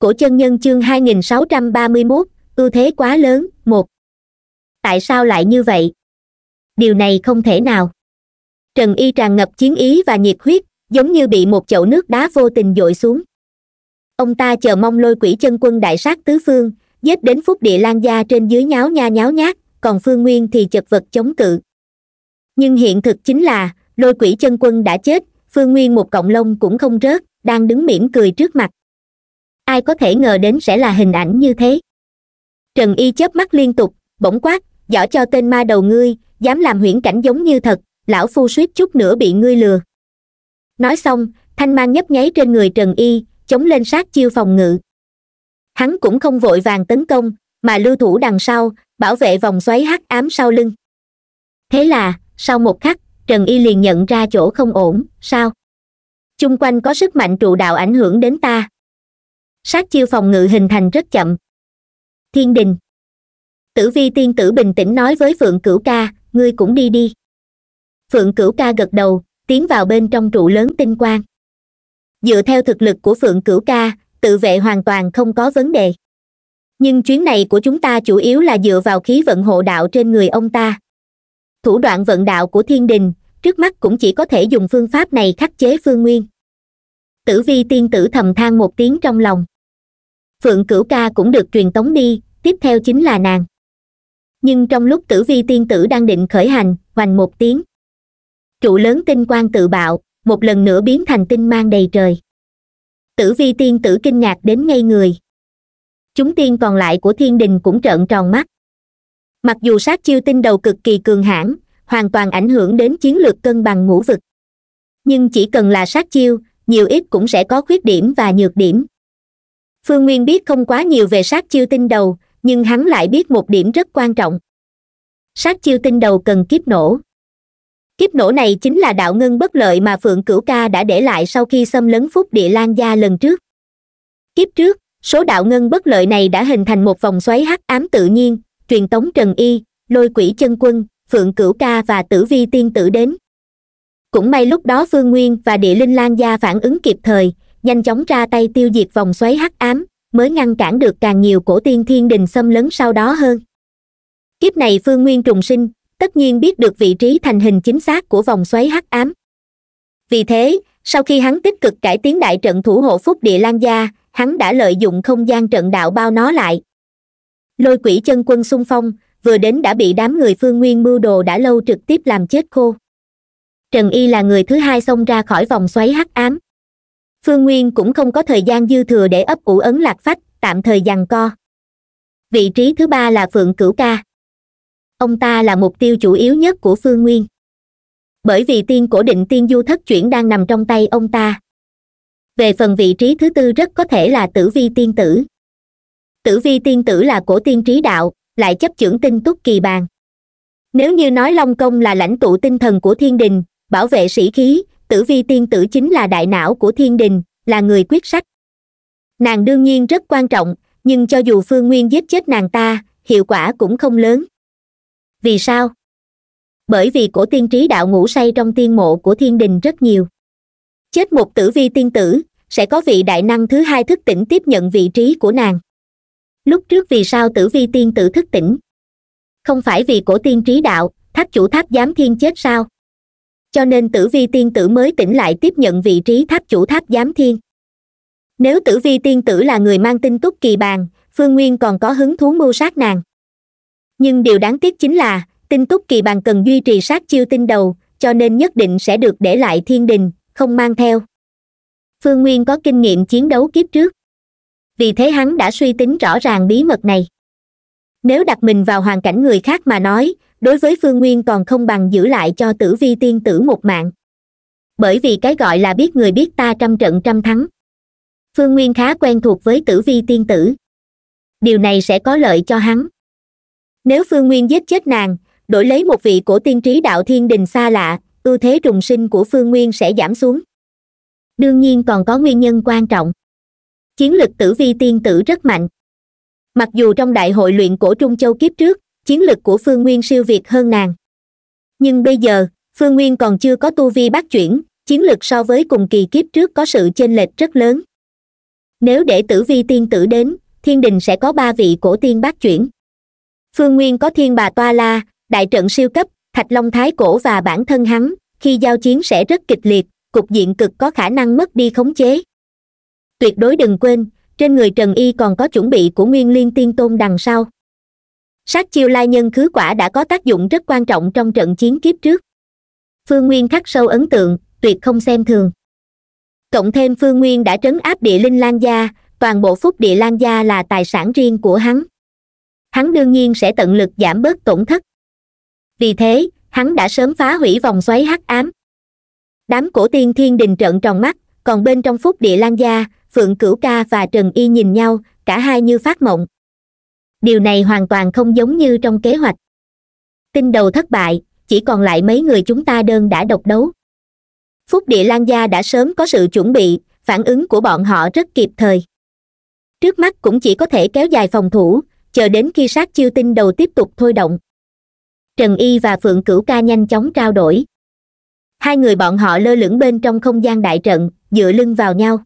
cổ chân nhân chương 2631, ưu thế quá lớn một tại sao lại như vậy điều này không thể nào trần y tràn ngập chiến ý và nhiệt huyết giống như bị một chậu nước đá vô tình dội xuống ông ta chờ mong lôi quỷ chân quân đại sát tứ phương giết đến phúc địa lan gia trên dưới nháo nha nháo nhác còn phương nguyên thì chật vật chống cự nhưng hiện thực chính là lôi quỷ chân quân đã chết phương nguyên một cọng lông cũng không rớt đang đứng mỉm cười trước mặt ai có thể ngờ đến sẽ là hình ảnh như thế trần y chớp mắt liên tục bỗng quát giỏ cho tên ma đầu ngươi dám làm huyễn cảnh giống như thật lão phu suýt chút nữa bị ngươi lừa nói xong thanh mang nhấp nháy trên người trần y chống lên sát chiêu phòng ngự hắn cũng không vội vàng tấn công mà lưu thủ đằng sau bảo vệ vòng xoáy hắc ám sau lưng thế là sau một khắc trần y liền nhận ra chỗ không ổn sao chung quanh có sức mạnh trụ đạo ảnh hưởng đến ta sát chiêu phòng ngự hình thành rất chậm thiên đình tử vi tiên tử bình tĩnh nói với phượng cửu ca ngươi cũng đi đi phượng cửu ca gật đầu tiến vào bên trong trụ lớn tinh quang dựa theo thực lực của phượng cửu ca tự vệ hoàn toàn không có vấn đề nhưng chuyến này của chúng ta chủ yếu là dựa vào khí vận hộ đạo trên người ông ta thủ đoạn vận đạo của thiên đình trước mắt cũng chỉ có thể dùng phương pháp này khắc chế phương nguyên tử vi tiên tử thầm than một tiếng trong lòng phượng cửu ca cũng được truyền tống đi tiếp theo chính là nàng nhưng trong lúc tử vi tiên tử đang định khởi hành hoành một tiếng trụ lớn tinh quang tự bạo một lần nữa biến thành tinh mang đầy trời tử vi tiên tử kinh ngạc đến ngây người chúng tiên còn lại của thiên đình cũng trợn tròn mắt mặc dù sát chiêu tinh đầu cực kỳ cường hãn hoàn toàn ảnh hưởng đến chiến lược cân bằng ngũ vực nhưng chỉ cần là sát chiêu nhiều ít cũng sẽ có khuyết điểm và nhược điểm phương nguyên biết không quá nhiều về sát chiêu tinh đầu nhưng hắn lại biết một điểm rất quan trọng sát chiêu tinh đầu cần kiếp nổ kiếp nổ này chính là đạo ngân bất lợi mà phượng cửu ca đã để lại sau khi xâm lấn phúc địa lan gia lần trước kiếp trước số đạo ngân bất lợi này đã hình thành một vòng xoáy hắc ám tự nhiên truyền tống trần y lôi quỷ chân quân phượng cửu ca và tử vi tiên tử đến cũng may lúc đó phương nguyên và địa linh lan gia phản ứng kịp thời nhanh chóng ra tay tiêu diệt vòng xoáy hắc ám mới ngăn cản được càng nhiều cổ tiên thiên đình xâm lấn sau đó hơn kiếp này phương nguyên trùng sinh tất nhiên biết được vị trí thành hình chính xác của vòng xoáy hắc ám vì thế sau khi hắn tích cực cải tiến đại trận thủ hộ phúc địa lan gia hắn đã lợi dụng không gian trận đạo bao nó lại lôi quỷ chân quân xung phong vừa đến đã bị đám người phương nguyên mưu đồ đã lâu trực tiếp làm chết khô trần y là người thứ hai xông ra khỏi vòng xoáy hắc ám phương nguyên cũng không có thời gian dư thừa để ấp ủ ấn lạc phách tạm thời giằng co vị trí thứ ba là phượng cửu ca ông ta là mục tiêu chủ yếu nhất của phương nguyên bởi vì tiên cổ định tiên du thất chuyển đang nằm trong tay ông ta về phần vị trí thứ tư rất có thể là tử vi tiên tử tử vi tiên tử là cổ tiên trí đạo lại chấp chưởng tinh túc kỳ bàn nếu như nói long công là lãnh tụ tinh thần của thiên đình bảo vệ sĩ khí tử vi tiên tử chính là đại não của thiên đình là người quyết sách nàng đương nhiên rất quan trọng nhưng cho dù phương nguyên giết chết nàng ta hiệu quả cũng không lớn vì sao bởi vì cổ tiên trí đạo ngủ say trong tiên mộ của thiên đình rất nhiều chết một tử vi tiên tử sẽ có vị đại năng thứ hai thức tỉnh tiếp nhận vị trí của nàng lúc trước vì sao tử vi tiên tử thức tỉnh không phải vì cổ tiên trí đạo tháp chủ tháp giám thiên chết sao cho nên tử vi tiên tử mới tỉnh lại tiếp nhận vị trí tháp chủ tháp giám thiên nếu tử vi tiên tử là người mang tin túc kỳ bàn phương nguyên còn có hứng thú mưu sát nàng nhưng điều đáng tiếc chính là tin túc kỳ bàn cần duy trì sát chiêu tinh đầu cho nên nhất định sẽ được để lại thiên đình không mang theo phương nguyên có kinh nghiệm chiến đấu kiếp trước vì thế hắn đã suy tính rõ ràng bí mật này nếu đặt mình vào hoàn cảnh người khác mà nói đối với phương nguyên còn không bằng giữ lại cho tử vi tiên tử một mạng bởi vì cái gọi là biết người biết ta trăm trận trăm thắng phương nguyên khá quen thuộc với tử vi tiên tử điều này sẽ có lợi cho hắn nếu phương nguyên giết chết nàng đổi lấy một vị cổ tiên trí đạo thiên đình xa lạ ưu thế trùng sinh của phương nguyên sẽ giảm xuống đương nhiên còn có nguyên nhân quan trọng chiến lực tử vi tiên tử rất mạnh mặc dù trong đại hội luyện cổ trung châu kiếp trước chiến lực của phương nguyên siêu việt hơn nàng nhưng bây giờ phương nguyên còn chưa có tu vi bắt chuyển chiến lực so với cùng kỳ kiếp trước có sự chênh lệch rất lớn nếu để tử vi tiên tử đến thiên đình sẽ có ba vị cổ tiên bắt chuyển phương nguyên có thiên bà toa la đại trận siêu cấp thạch long thái cổ và bản thân hắn khi giao chiến sẽ rất kịch liệt cục diện cực có khả năng mất đi khống chế tuyệt đối đừng quên trên người trần y còn có chuẩn bị của nguyên liên tiên tôn đằng sau sát chiêu lai nhân khứ quả đã có tác dụng rất quan trọng trong trận chiến kiếp trước phương nguyên khắc sâu ấn tượng tuyệt không xem thường cộng thêm phương nguyên đã trấn áp địa linh lan gia toàn bộ phúc địa lan gia là tài sản riêng của hắn hắn đương nhiên sẽ tận lực giảm bớt tổn thất vì thế hắn đã sớm phá hủy vòng xoáy hắc ám đám cổ tiên thiên đình trợn tròn mắt còn bên trong phúc địa lan gia phượng cửu ca và trần y nhìn nhau cả hai như phát mộng điều này hoàn toàn không giống như trong kế hoạch tinh đầu thất bại chỉ còn lại mấy người chúng ta đơn đã độc đấu phúc địa lan gia đã sớm có sự chuẩn bị phản ứng của bọn họ rất kịp thời trước mắt cũng chỉ có thể kéo dài phòng thủ chờ đến khi sát chiêu tinh đầu tiếp tục thôi động trần y và phượng cửu ca nhanh chóng trao đổi hai người bọn họ lơ lửng bên trong không gian đại trận dựa lưng vào nhau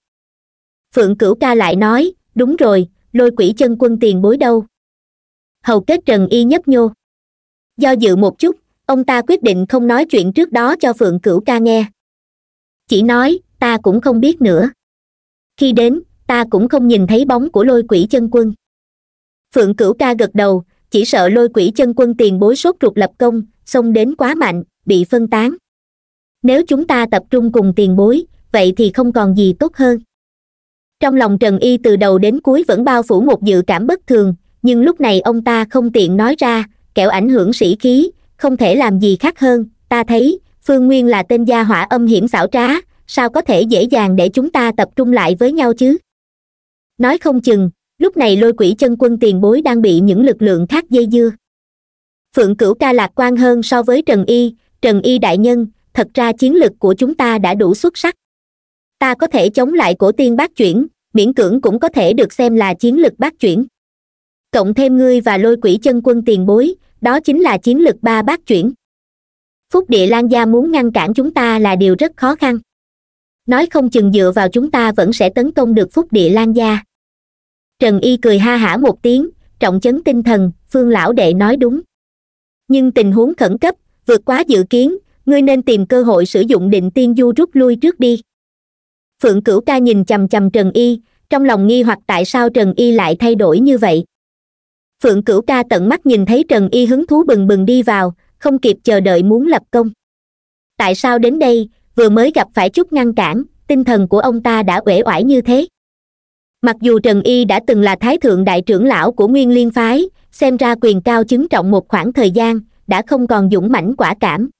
phượng cửu ca lại nói đúng rồi lôi quỷ chân quân tiền bối đâu hầu kết trần y nhấp nhô do dự một chút ông ta quyết định không nói chuyện trước đó cho phượng cửu ca nghe chỉ nói ta cũng không biết nữa khi đến ta cũng không nhìn thấy bóng của lôi quỷ chân quân phượng cửu ca gật đầu chỉ sợ lôi quỷ chân quân tiền bối sốt ruột lập công xông đến quá mạnh bị phân tán nếu chúng ta tập trung cùng tiền bối vậy thì không còn gì tốt hơn trong lòng trần y từ đầu đến cuối vẫn bao phủ một dự cảm bất thường nhưng lúc này ông ta không tiện nói ra kẻo ảnh hưởng sĩ khí không thể làm gì khác hơn ta thấy phương nguyên là tên gia hỏa âm hiểm xảo trá sao có thể dễ dàng để chúng ta tập trung lại với nhau chứ nói không chừng lúc này lôi quỷ chân quân tiền bối đang bị những lực lượng khác dây dưa phượng cửu ca lạc quan hơn so với trần y trần y đại nhân thật ra chiến lực của chúng ta đã đủ xuất sắc ta có thể chống lại cổ tiên bác chuyển miễn cưỡng cũng có thể được xem là chiến lực bác chuyển cộng thêm ngươi và lôi quỷ chân quân tiền bối đó chính là chiến lực ba bát chuyển phúc địa lan gia muốn ngăn cản chúng ta là điều rất khó khăn nói không chừng dựa vào chúng ta vẫn sẽ tấn công được phúc địa lan gia trần y cười ha hả một tiếng trọng chấn tinh thần phương lão đệ nói đúng nhưng tình huống khẩn cấp vượt quá dự kiến ngươi nên tìm cơ hội sử dụng định tiên du rút lui trước đi phượng cửu ca nhìn chằm chằm trần y trong lòng nghi hoặc tại sao trần y lại thay đổi như vậy phượng cửu ca tận mắt nhìn thấy trần y hứng thú bừng bừng đi vào không kịp chờ đợi muốn lập công tại sao đến đây vừa mới gặp phải chút ngăn cản tinh thần của ông ta đã uể oải như thế mặc dù trần y đã từng là thái thượng đại trưởng lão của nguyên liên phái xem ra quyền cao chứng trọng một khoảng thời gian đã không còn dũng mãnh quả cảm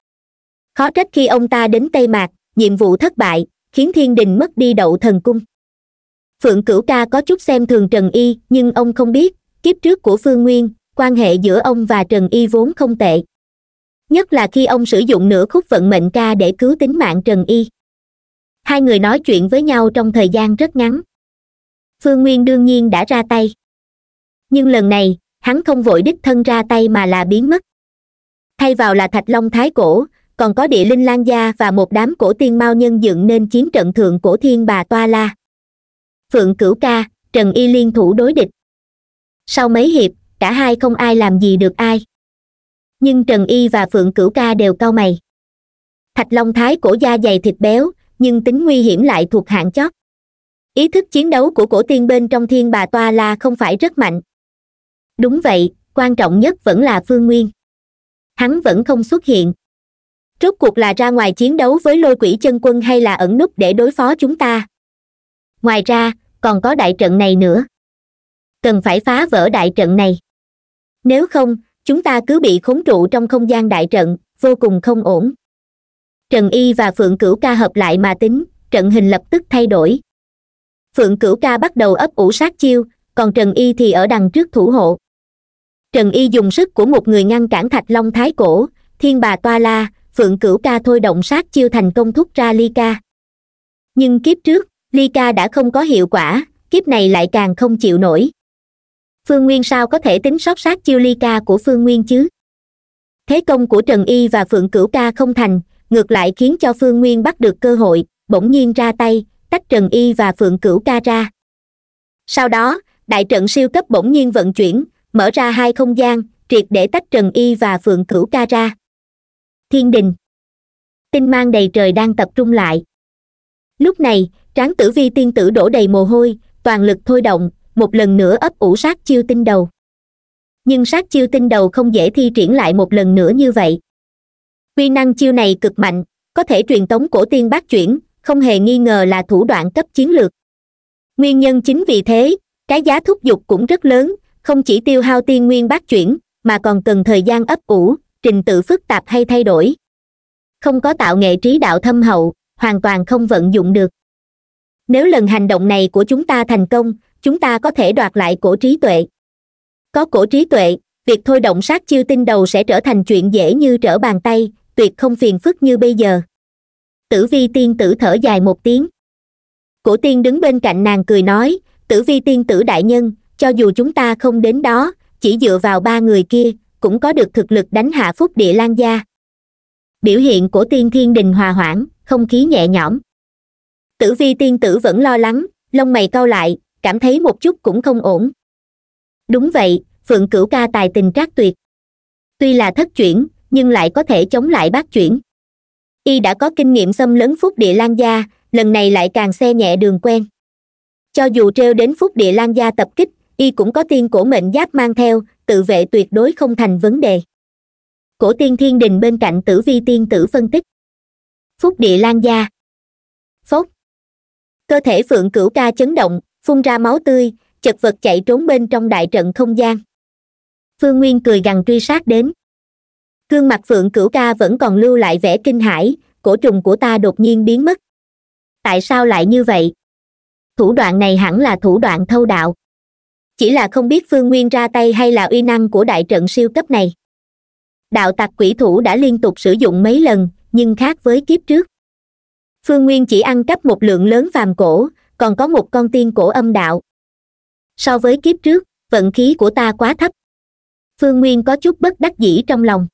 khó trách khi ông ta đến tây mạc nhiệm vụ thất bại khiến thiên đình mất đi đậu thần cung phượng cửu ca có chút xem thường trần y nhưng ông không biết kiếp trước của phương nguyên quan hệ giữa ông và trần y vốn không tệ nhất là khi ông sử dụng nửa khúc vận mệnh ca để cứu tính mạng trần y hai người nói chuyện với nhau trong thời gian rất ngắn phương nguyên đương nhiên đã ra tay nhưng lần này hắn không vội đích thân ra tay mà là biến mất thay vào là thạch long thái cổ còn có địa linh lan gia và một đám cổ tiên mao nhân dựng nên chiến trận thượng cổ thiên bà toa la phượng cửu ca trần y liên thủ đối địch sau mấy hiệp cả hai không ai làm gì được ai nhưng trần y và phượng cửu ca đều cau mày thạch long thái cổ da dày thịt béo nhưng tính nguy hiểm lại thuộc hạng chót ý thức chiến đấu của cổ tiên bên trong thiên bà toa la không phải rất mạnh đúng vậy quan trọng nhất vẫn là phương nguyên hắn vẫn không xuất hiện rốt cuộc là ra ngoài chiến đấu với lôi quỷ chân quân hay là ẩn núp để đối phó chúng ta ngoài ra còn có đại trận này nữa cần phải phá vỡ đại trận này nếu không chúng ta cứ bị khốn trụ trong không gian đại trận vô cùng không ổn trần y và phượng cửu ca hợp lại mà tính trận hình lập tức thay đổi phượng cửu ca bắt đầu ấp ủ sát chiêu còn trần y thì ở đằng trước thủ hộ trần y dùng sức của một người ngăn cản thạch long thái cổ thiên bà toa la phượng cửu ca thôi động sát chiêu thành công thúc ra ly ca nhưng kiếp trước ly ca đã không có hiệu quả kiếp này lại càng không chịu nổi phương nguyên sao có thể tính sót sát chiêu ly ca của phương nguyên chứ thế công của trần y và phượng cửu ca không thành ngược lại khiến cho phương nguyên bắt được cơ hội bỗng nhiên ra tay tách trần y và phượng cửu ca ra sau đó đại trận siêu cấp bỗng nhiên vận chuyển mở ra hai không gian triệt để tách trần y và phượng cửu ca ra thiên đình tinh mang đầy trời đang tập trung lại lúc này tráng tử vi tiên tử đổ đầy mồ hôi toàn lực thôi động một lần nữa ấp ủ sát chiêu tinh đầu nhưng sát chiêu tinh đầu không dễ thi triển lại một lần nữa như vậy quy năng chiêu này cực mạnh có thể truyền tống cổ tiên bát chuyển không hề nghi ngờ là thủ đoạn cấp chiến lược nguyên nhân chính vì thế cái giá thúc giục cũng rất lớn không chỉ tiêu hao tiên nguyên bát chuyển mà còn cần thời gian ấp ủ trình tự phức tạp hay thay đổi không có tạo nghệ trí đạo thâm hậu hoàn toàn không vận dụng được nếu lần hành động này của chúng ta thành công chúng ta có thể đoạt lại cổ trí tuệ có cổ trí tuệ việc thôi động sát chiêu tinh đầu sẽ trở thành chuyện dễ như trở bàn tay tuyệt không phiền phức như bây giờ tử vi tiên tử thở dài một tiếng cổ tiên đứng bên cạnh nàng cười nói tử vi tiên tử đại nhân cho dù chúng ta không đến đó chỉ dựa vào ba người kia cũng có được thực lực đánh hạ phúc địa lan gia biểu hiện của tiên thiên đình hòa hoãn không khí nhẹ nhõm tử vi tiên tử vẫn lo lắng lông mày cau lại cảm thấy một chút cũng không ổn đúng vậy phượng cửu ca tài tình trác tuyệt tuy là thất chuyển nhưng lại có thể chống lại bát chuyển y đã có kinh nghiệm xâm lấn phúc địa lan gia lần này lại càng xe nhẹ đường quen cho dù treo đến phúc địa lan gia tập kích y cũng có tiên cổ mệnh giáp mang theo tự vệ tuyệt đối không thành vấn đề cổ tiên thiên đình bên cạnh tử vi tiên tử phân tích phúc địa lan gia phốc cơ thể phượng cửu ca chấn động phun ra máu tươi chật vật chạy trốn bên trong đại trận không gian phương nguyên cười gằn truy sát đến gương mặt phượng cửu ca vẫn còn lưu lại vẻ kinh hãi cổ trùng của ta đột nhiên biến mất tại sao lại như vậy thủ đoạn này hẳn là thủ đoạn thâu đạo chỉ là không biết phương nguyên ra tay hay là uy năng của đại trận siêu cấp này đạo tặc quỷ thủ đã liên tục sử dụng mấy lần nhưng khác với kiếp trước phương nguyên chỉ ăn cắp một lượng lớn phàm cổ còn có một con tiên cổ âm đạo so với kiếp trước vận khí của ta quá thấp phương nguyên có chút bất đắc dĩ trong lòng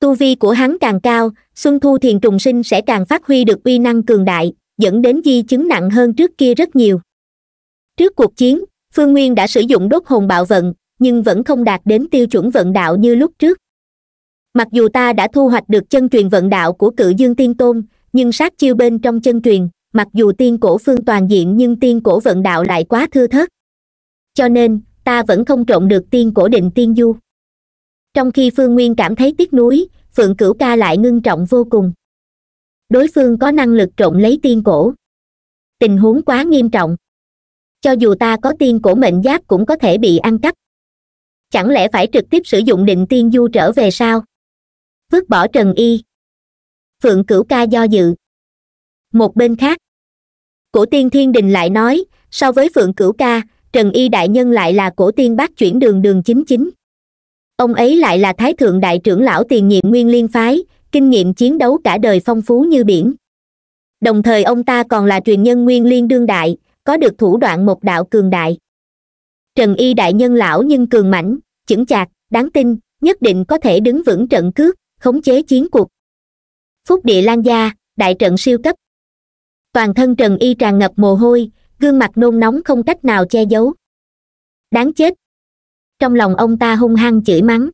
tu vi của hắn càng cao xuân thu thiền trùng sinh sẽ càng phát huy được uy năng cường đại dẫn đến di chứng nặng hơn trước kia rất nhiều trước cuộc chiến phương nguyên đã sử dụng đốt hồn bạo vận nhưng vẫn không đạt đến tiêu chuẩn vận đạo như lúc trước mặc dù ta đã thu hoạch được chân truyền vận đạo của cự dương tiên tôn nhưng sát chiêu bên trong chân truyền mặc dù tiên cổ phương toàn diện nhưng tiên cổ vận đạo lại quá thưa thớt cho nên ta vẫn không trộn được tiên cổ định tiên du trong khi phương nguyên cảm thấy tiếc nuối phượng cửu ca lại ngưng trọng vô cùng đối phương có năng lực trộn lấy tiên cổ tình huống quá nghiêm trọng cho dù ta có tiên cổ mệnh giáp cũng có thể bị ăn cắp chẳng lẽ phải trực tiếp sử dụng định tiên du trở về sao vứt bỏ trần y phượng cửu ca do dự một bên khác cổ tiên thiên đình lại nói so với phượng cửu ca trần y đại nhân lại là cổ tiên bác chuyển đường đường chính chính ông ấy lại là thái thượng đại trưởng lão tiền nhiệm nguyên liên phái kinh nghiệm chiến đấu cả đời phong phú như biển đồng thời ông ta còn là truyền nhân nguyên liên đương đại có được thủ đoạn một đạo cường đại trần y đại nhân lão nhưng cường mãnh chững chạc đáng tin nhất định có thể đứng vững trận cước khống chế chiến cuộc phúc địa lan gia đại trận siêu cấp toàn thân trần y tràn ngập mồ hôi gương mặt nôn nóng không cách nào che giấu đáng chết trong lòng ông ta hung hăng chửi mắng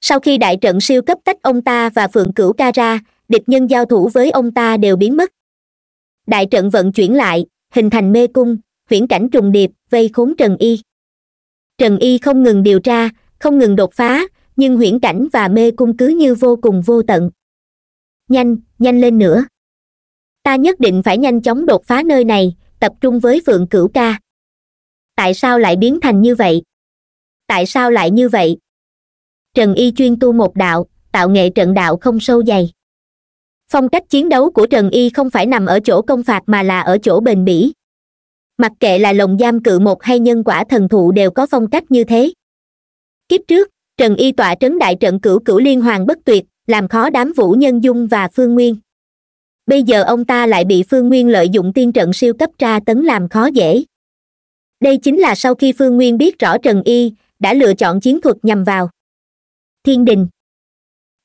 sau khi đại trận siêu cấp tách ông ta và phượng cửu ca ra địch nhân giao thủ với ông ta đều biến mất đại trận vận chuyển lại hình thành mê cung huyễn cảnh trùng điệp vây khốn trần y trần y không ngừng điều tra không ngừng đột phá nhưng huyễn cảnh và mê cung cứ như vô cùng vô tận nhanh nhanh lên nữa ta nhất định phải nhanh chóng đột phá nơi này tập trung với phượng cửu ca tại sao lại biến thành như vậy tại sao lại như vậy trần y chuyên tu một đạo tạo nghệ trận đạo không sâu dày phong cách chiến đấu của trần y không phải nằm ở chỗ công phạt mà là ở chỗ bền bỉ mặc kệ là lồng giam cự một hay nhân quả thần thụ đều có phong cách như thế kiếp trước trần y tọa trấn đại trận cửu cửu liên hoàng bất tuyệt làm khó đám vũ nhân dung và phương nguyên bây giờ ông ta lại bị phương nguyên lợi dụng tiên trận siêu cấp tra tấn làm khó dễ đây chính là sau khi phương nguyên biết rõ trần y đã lựa chọn chiến thuật nhằm vào thiên đình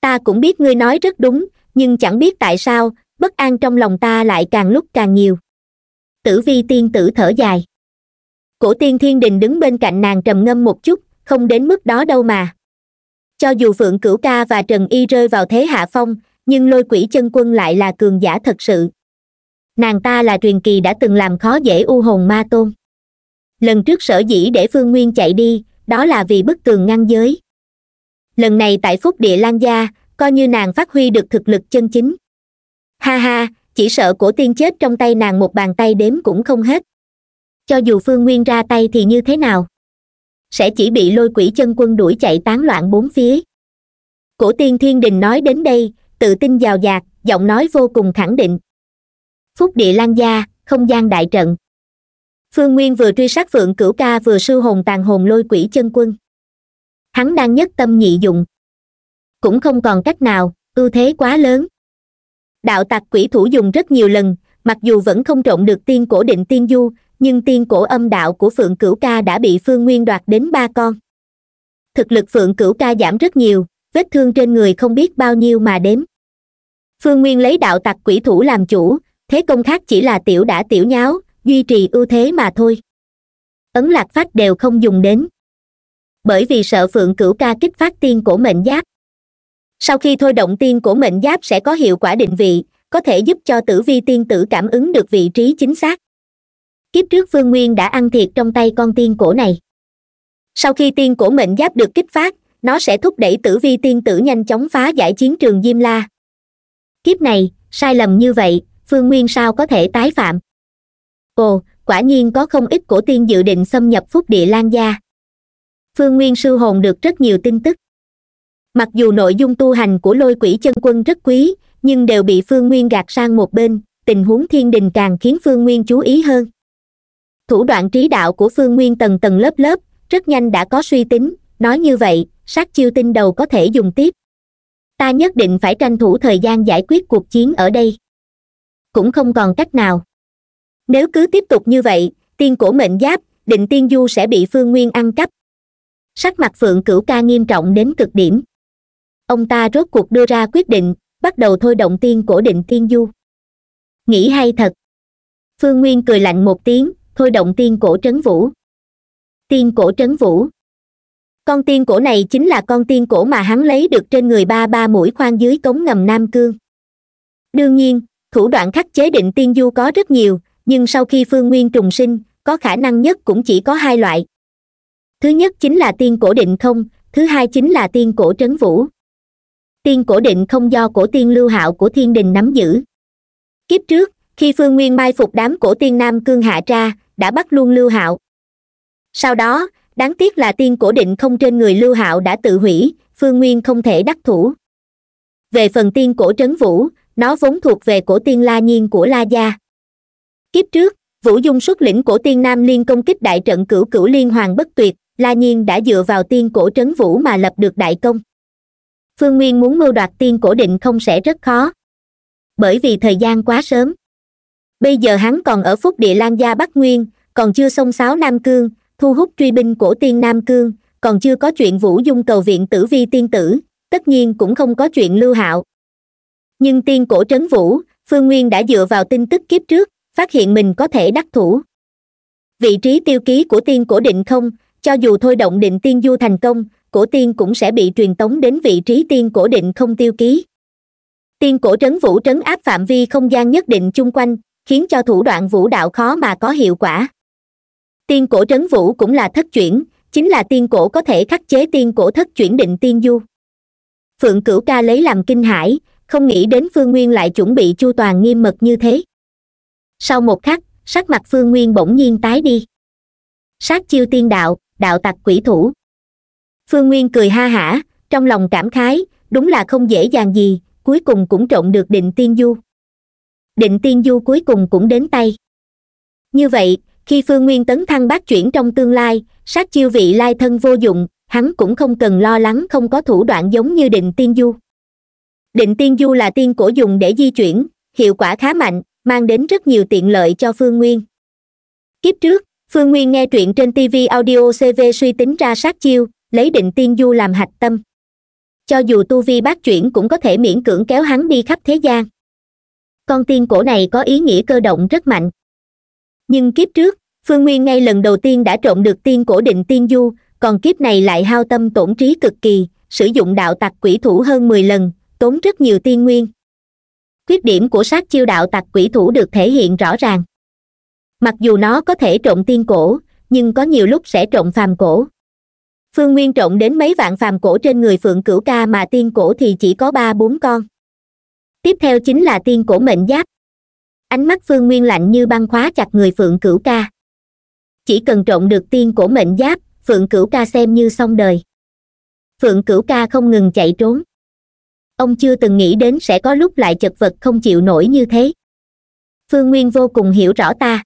ta cũng biết ngươi nói rất đúng nhưng chẳng biết tại sao bất an trong lòng ta lại càng lúc càng nhiều tử vi tiên tử thở dài cổ tiên thiên đình đứng bên cạnh nàng trầm ngâm một chút không đến mức đó đâu mà cho dù phượng cửu ca và trần y rơi vào thế hạ phong nhưng lôi quỷ chân quân lại là cường giả thật sự nàng ta là truyền kỳ đã từng làm khó dễ u hồn ma tôn lần trước sở dĩ để phương nguyên chạy đi đó là vì bức tường ngăn giới lần này tại phúc địa lan gia coi như nàng phát huy được thực lực chân chính ha ha chỉ sợ cổ tiên chết trong tay nàng một bàn tay đếm cũng không hết cho dù phương nguyên ra tay thì như thế nào sẽ chỉ bị lôi quỷ chân quân đuổi chạy tán loạn bốn phía cổ tiên thiên đình nói đến đây tự tin giàu dạt giọng nói vô cùng khẳng định phúc địa lan gia không gian đại trận phương nguyên vừa truy sát phượng cửu ca vừa sư hồn tàn hồn lôi quỷ chân quân hắn đang nhất tâm nhị dụng cũng không còn cách nào ưu thế quá lớn đạo tặc quỷ thủ dùng rất nhiều lần mặc dù vẫn không trộn được tiên cổ định tiên du nhưng tiên cổ âm đạo của phượng cửu ca đã bị phương nguyên đoạt đến ba con thực lực phượng cửu ca giảm rất nhiều vết thương trên người không biết bao nhiêu mà đếm phương nguyên lấy đạo tặc quỷ thủ làm chủ thế công khác chỉ là tiểu đã tiểu nháo duy trì ưu thế mà thôi ấn lạc phát đều không dùng đến bởi vì sợ phượng cửu ca kích phát tiên cổ mệnh giáp sau khi thôi động tiên cổ mệnh giáp sẽ có hiệu quả định vị có thể giúp cho tử vi tiên tử cảm ứng được vị trí chính xác kiếp trước phương nguyên đã ăn thiệt trong tay con tiên cổ này sau khi tiên cổ mệnh giáp được kích phát nó sẽ thúc đẩy tử vi tiên tử nhanh chóng phá giải chiến trường diêm la kiếp này sai lầm như vậy phương nguyên sao có thể tái phạm ồ quả nhiên có không ít cổ tiên dự định xâm nhập phúc địa lan gia phương nguyên sư hồn được rất nhiều tin tức mặc dù nội dung tu hành của lôi quỷ chân quân rất quý nhưng đều bị phương nguyên gạt sang một bên tình huống thiên đình càng khiến phương nguyên chú ý hơn thủ đoạn trí đạo của phương nguyên tầng tầng lớp lớp rất nhanh đã có suy tính nói như vậy sát chiêu tinh đầu có thể dùng tiếp ta nhất định phải tranh thủ thời gian giải quyết cuộc chiến ở đây cũng không còn cách nào nếu cứ tiếp tục như vậy tiên cổ mệnh giáp định tiên du sẽ bị phương nguyên ăn cắp sắc mặt phượng cửu ca nghiêm trọng đến cực điểm ông ta rốt cuộc đưa ra quyết định bắt đầu thôi động tiên cổ định tiên du nghĩ hay thật phương nguyên cười lạnh một tiếng thôi động tiên cổ trấn vũ tiên cổ trấn vũ con tiên cổ này chính là con tiên cổ mà hắn lấy được trên người ba ba mũi khoan dưới cống ngầm nam cương đương nhiên thủ đoạn khắc chế định tiên du có rất nhiều nhưng sau khi phương nguyên trùng sinh có khả năng nhất cũng chỉ có hai loại thứ nhất chính là tiên cổ định không thứ hai chính là tiên cổ trấn vũ tiên cổ định không do cổ tiên lưu hạo của thiên đình nắm giữ kiếp trước khi phương nguyên mai phục đám cổ tiên nam cương hạ ra đã bắt luôn lưu hạo sau đó đáng tiếc là tiên cổ định không trên người lưu hạo đã tự hủy phương nguyên không thể đắc thủ về phần tiên cổ trấn vũ nó vốn thuộc về cổ tiên la nhiên của la gia kiếp trước vũ dung xuất lĩnh cổ tiên nam liên công kích đại trận cửu cửu liên hoàng bất tuyệt la nhiên đã dựa vào tiên cổ trấn vũ mà lập được đại công phương nguyên muốn mưu đoạt tiên cổ định không sẽ rất khó bởi vì thời gian quá sớm bây giờ hắn còn ở phúc địa lan gia bắc nguyên còn chưa xông sáo nam cương thu hút truy binh của tiên nam cương còn chưa có chuyện vũ dung cầu viện tử vi tiên tử tất nhiên cũng không có chuyện lưu hạo nhưng tiên cổ trấn vũ phương nguyên đã dựa vào tin tức kiếp trước phát hiện mình có thể đắc thủ vị trí tiêu ký của tiên cổ định không cho dù thôi động định tiên du thành công cổ tiên cũng sẽ bị truyền tống đến vị trí tiên cổ định không tiêu ký tiên cổ trấn vũ trấn áp phạm vi không gian nhất định chung quanh khiến cho thủ đoạn vũ đạo khó mà có hiệu quả tiên cổ trấn vũ cũng là thất chuyển chính là tiên cổ có thể khắc chế tiên cổ thất chuyển định tiên du phượng cửu ca lấy làm kinh hãi không nghĩ đến phương nguyên lại chuẩn bị chu toàn nghiêm mật như thế sau một khắc sắc mặt phương nguyên bỗng nhiên tái đi sát chiêu tiên đạo đạo tặc quỷ thủ phương nguyên cười ha hả trong lòng cảm khái đúng là không dễ dàng gì cuối cùng cũng trộn được định tiên du định tiên du cuối cùng cũng đến tay như vậy khi phương nguyên tấn thăng bát chuyển trong tương lai sát chiêu vị lai thân vô dụng hắn cũng không cần lo lắng không có thủ đoạn giống như định tiên du định tiên du là tiên cổ dùng để di chuyển hiệu quả khá mạnh mang đến rất nhiều tiện lợi cho phương nguyên kiếp trước phương nguyên nghe truyện trên tv audio cv suy tính ra sát chiêu lấy định tiên du làm hạch tâm cho dù tu vi bát chuyển cũng có thể miễn cưỡng kéo hắn đi khắp thế gian con tiên cổ này có ý nghĩa cơ động rất mạnh nhưng kiếp trước phương nguyên ngay lần đầu tiên đã trộn được tiên cổ định tiên du còn kiếp này lại hao tâm tổn trí cực kỳ sử dụng đạo tặc quỷ thủ hơn mười lần tốn rất nhiều tiên nguyên khuyết điểm của sát chiêu đạo tặc quỷ thủ được thể hiện rõ ràng mặc dù nó có thể trộn tiên cổ nhưng có nhiều lúc sẽ trộn phàm cổ phương nguyên trộn đến mấy vạn phàm cổ trên người phượng cửu ca mà tiên cổ thì chỉ có ba bốn con tiếp theo chính là tiên cổ mệnh giáp ánh mắt phương nguyên lạnh như băng khóa chặt người phượng cửu ca chỉ cần trộn được tiên cổ mệnh giáp phượng cửu ca xem như xong đời phượng cửu ca không ngừng chạy trốn ông chưa từng nghĩ đến sẽ có lúc lại chật vật không chịu nổi như thế phương nguyên vô cùng hiểu rõ ta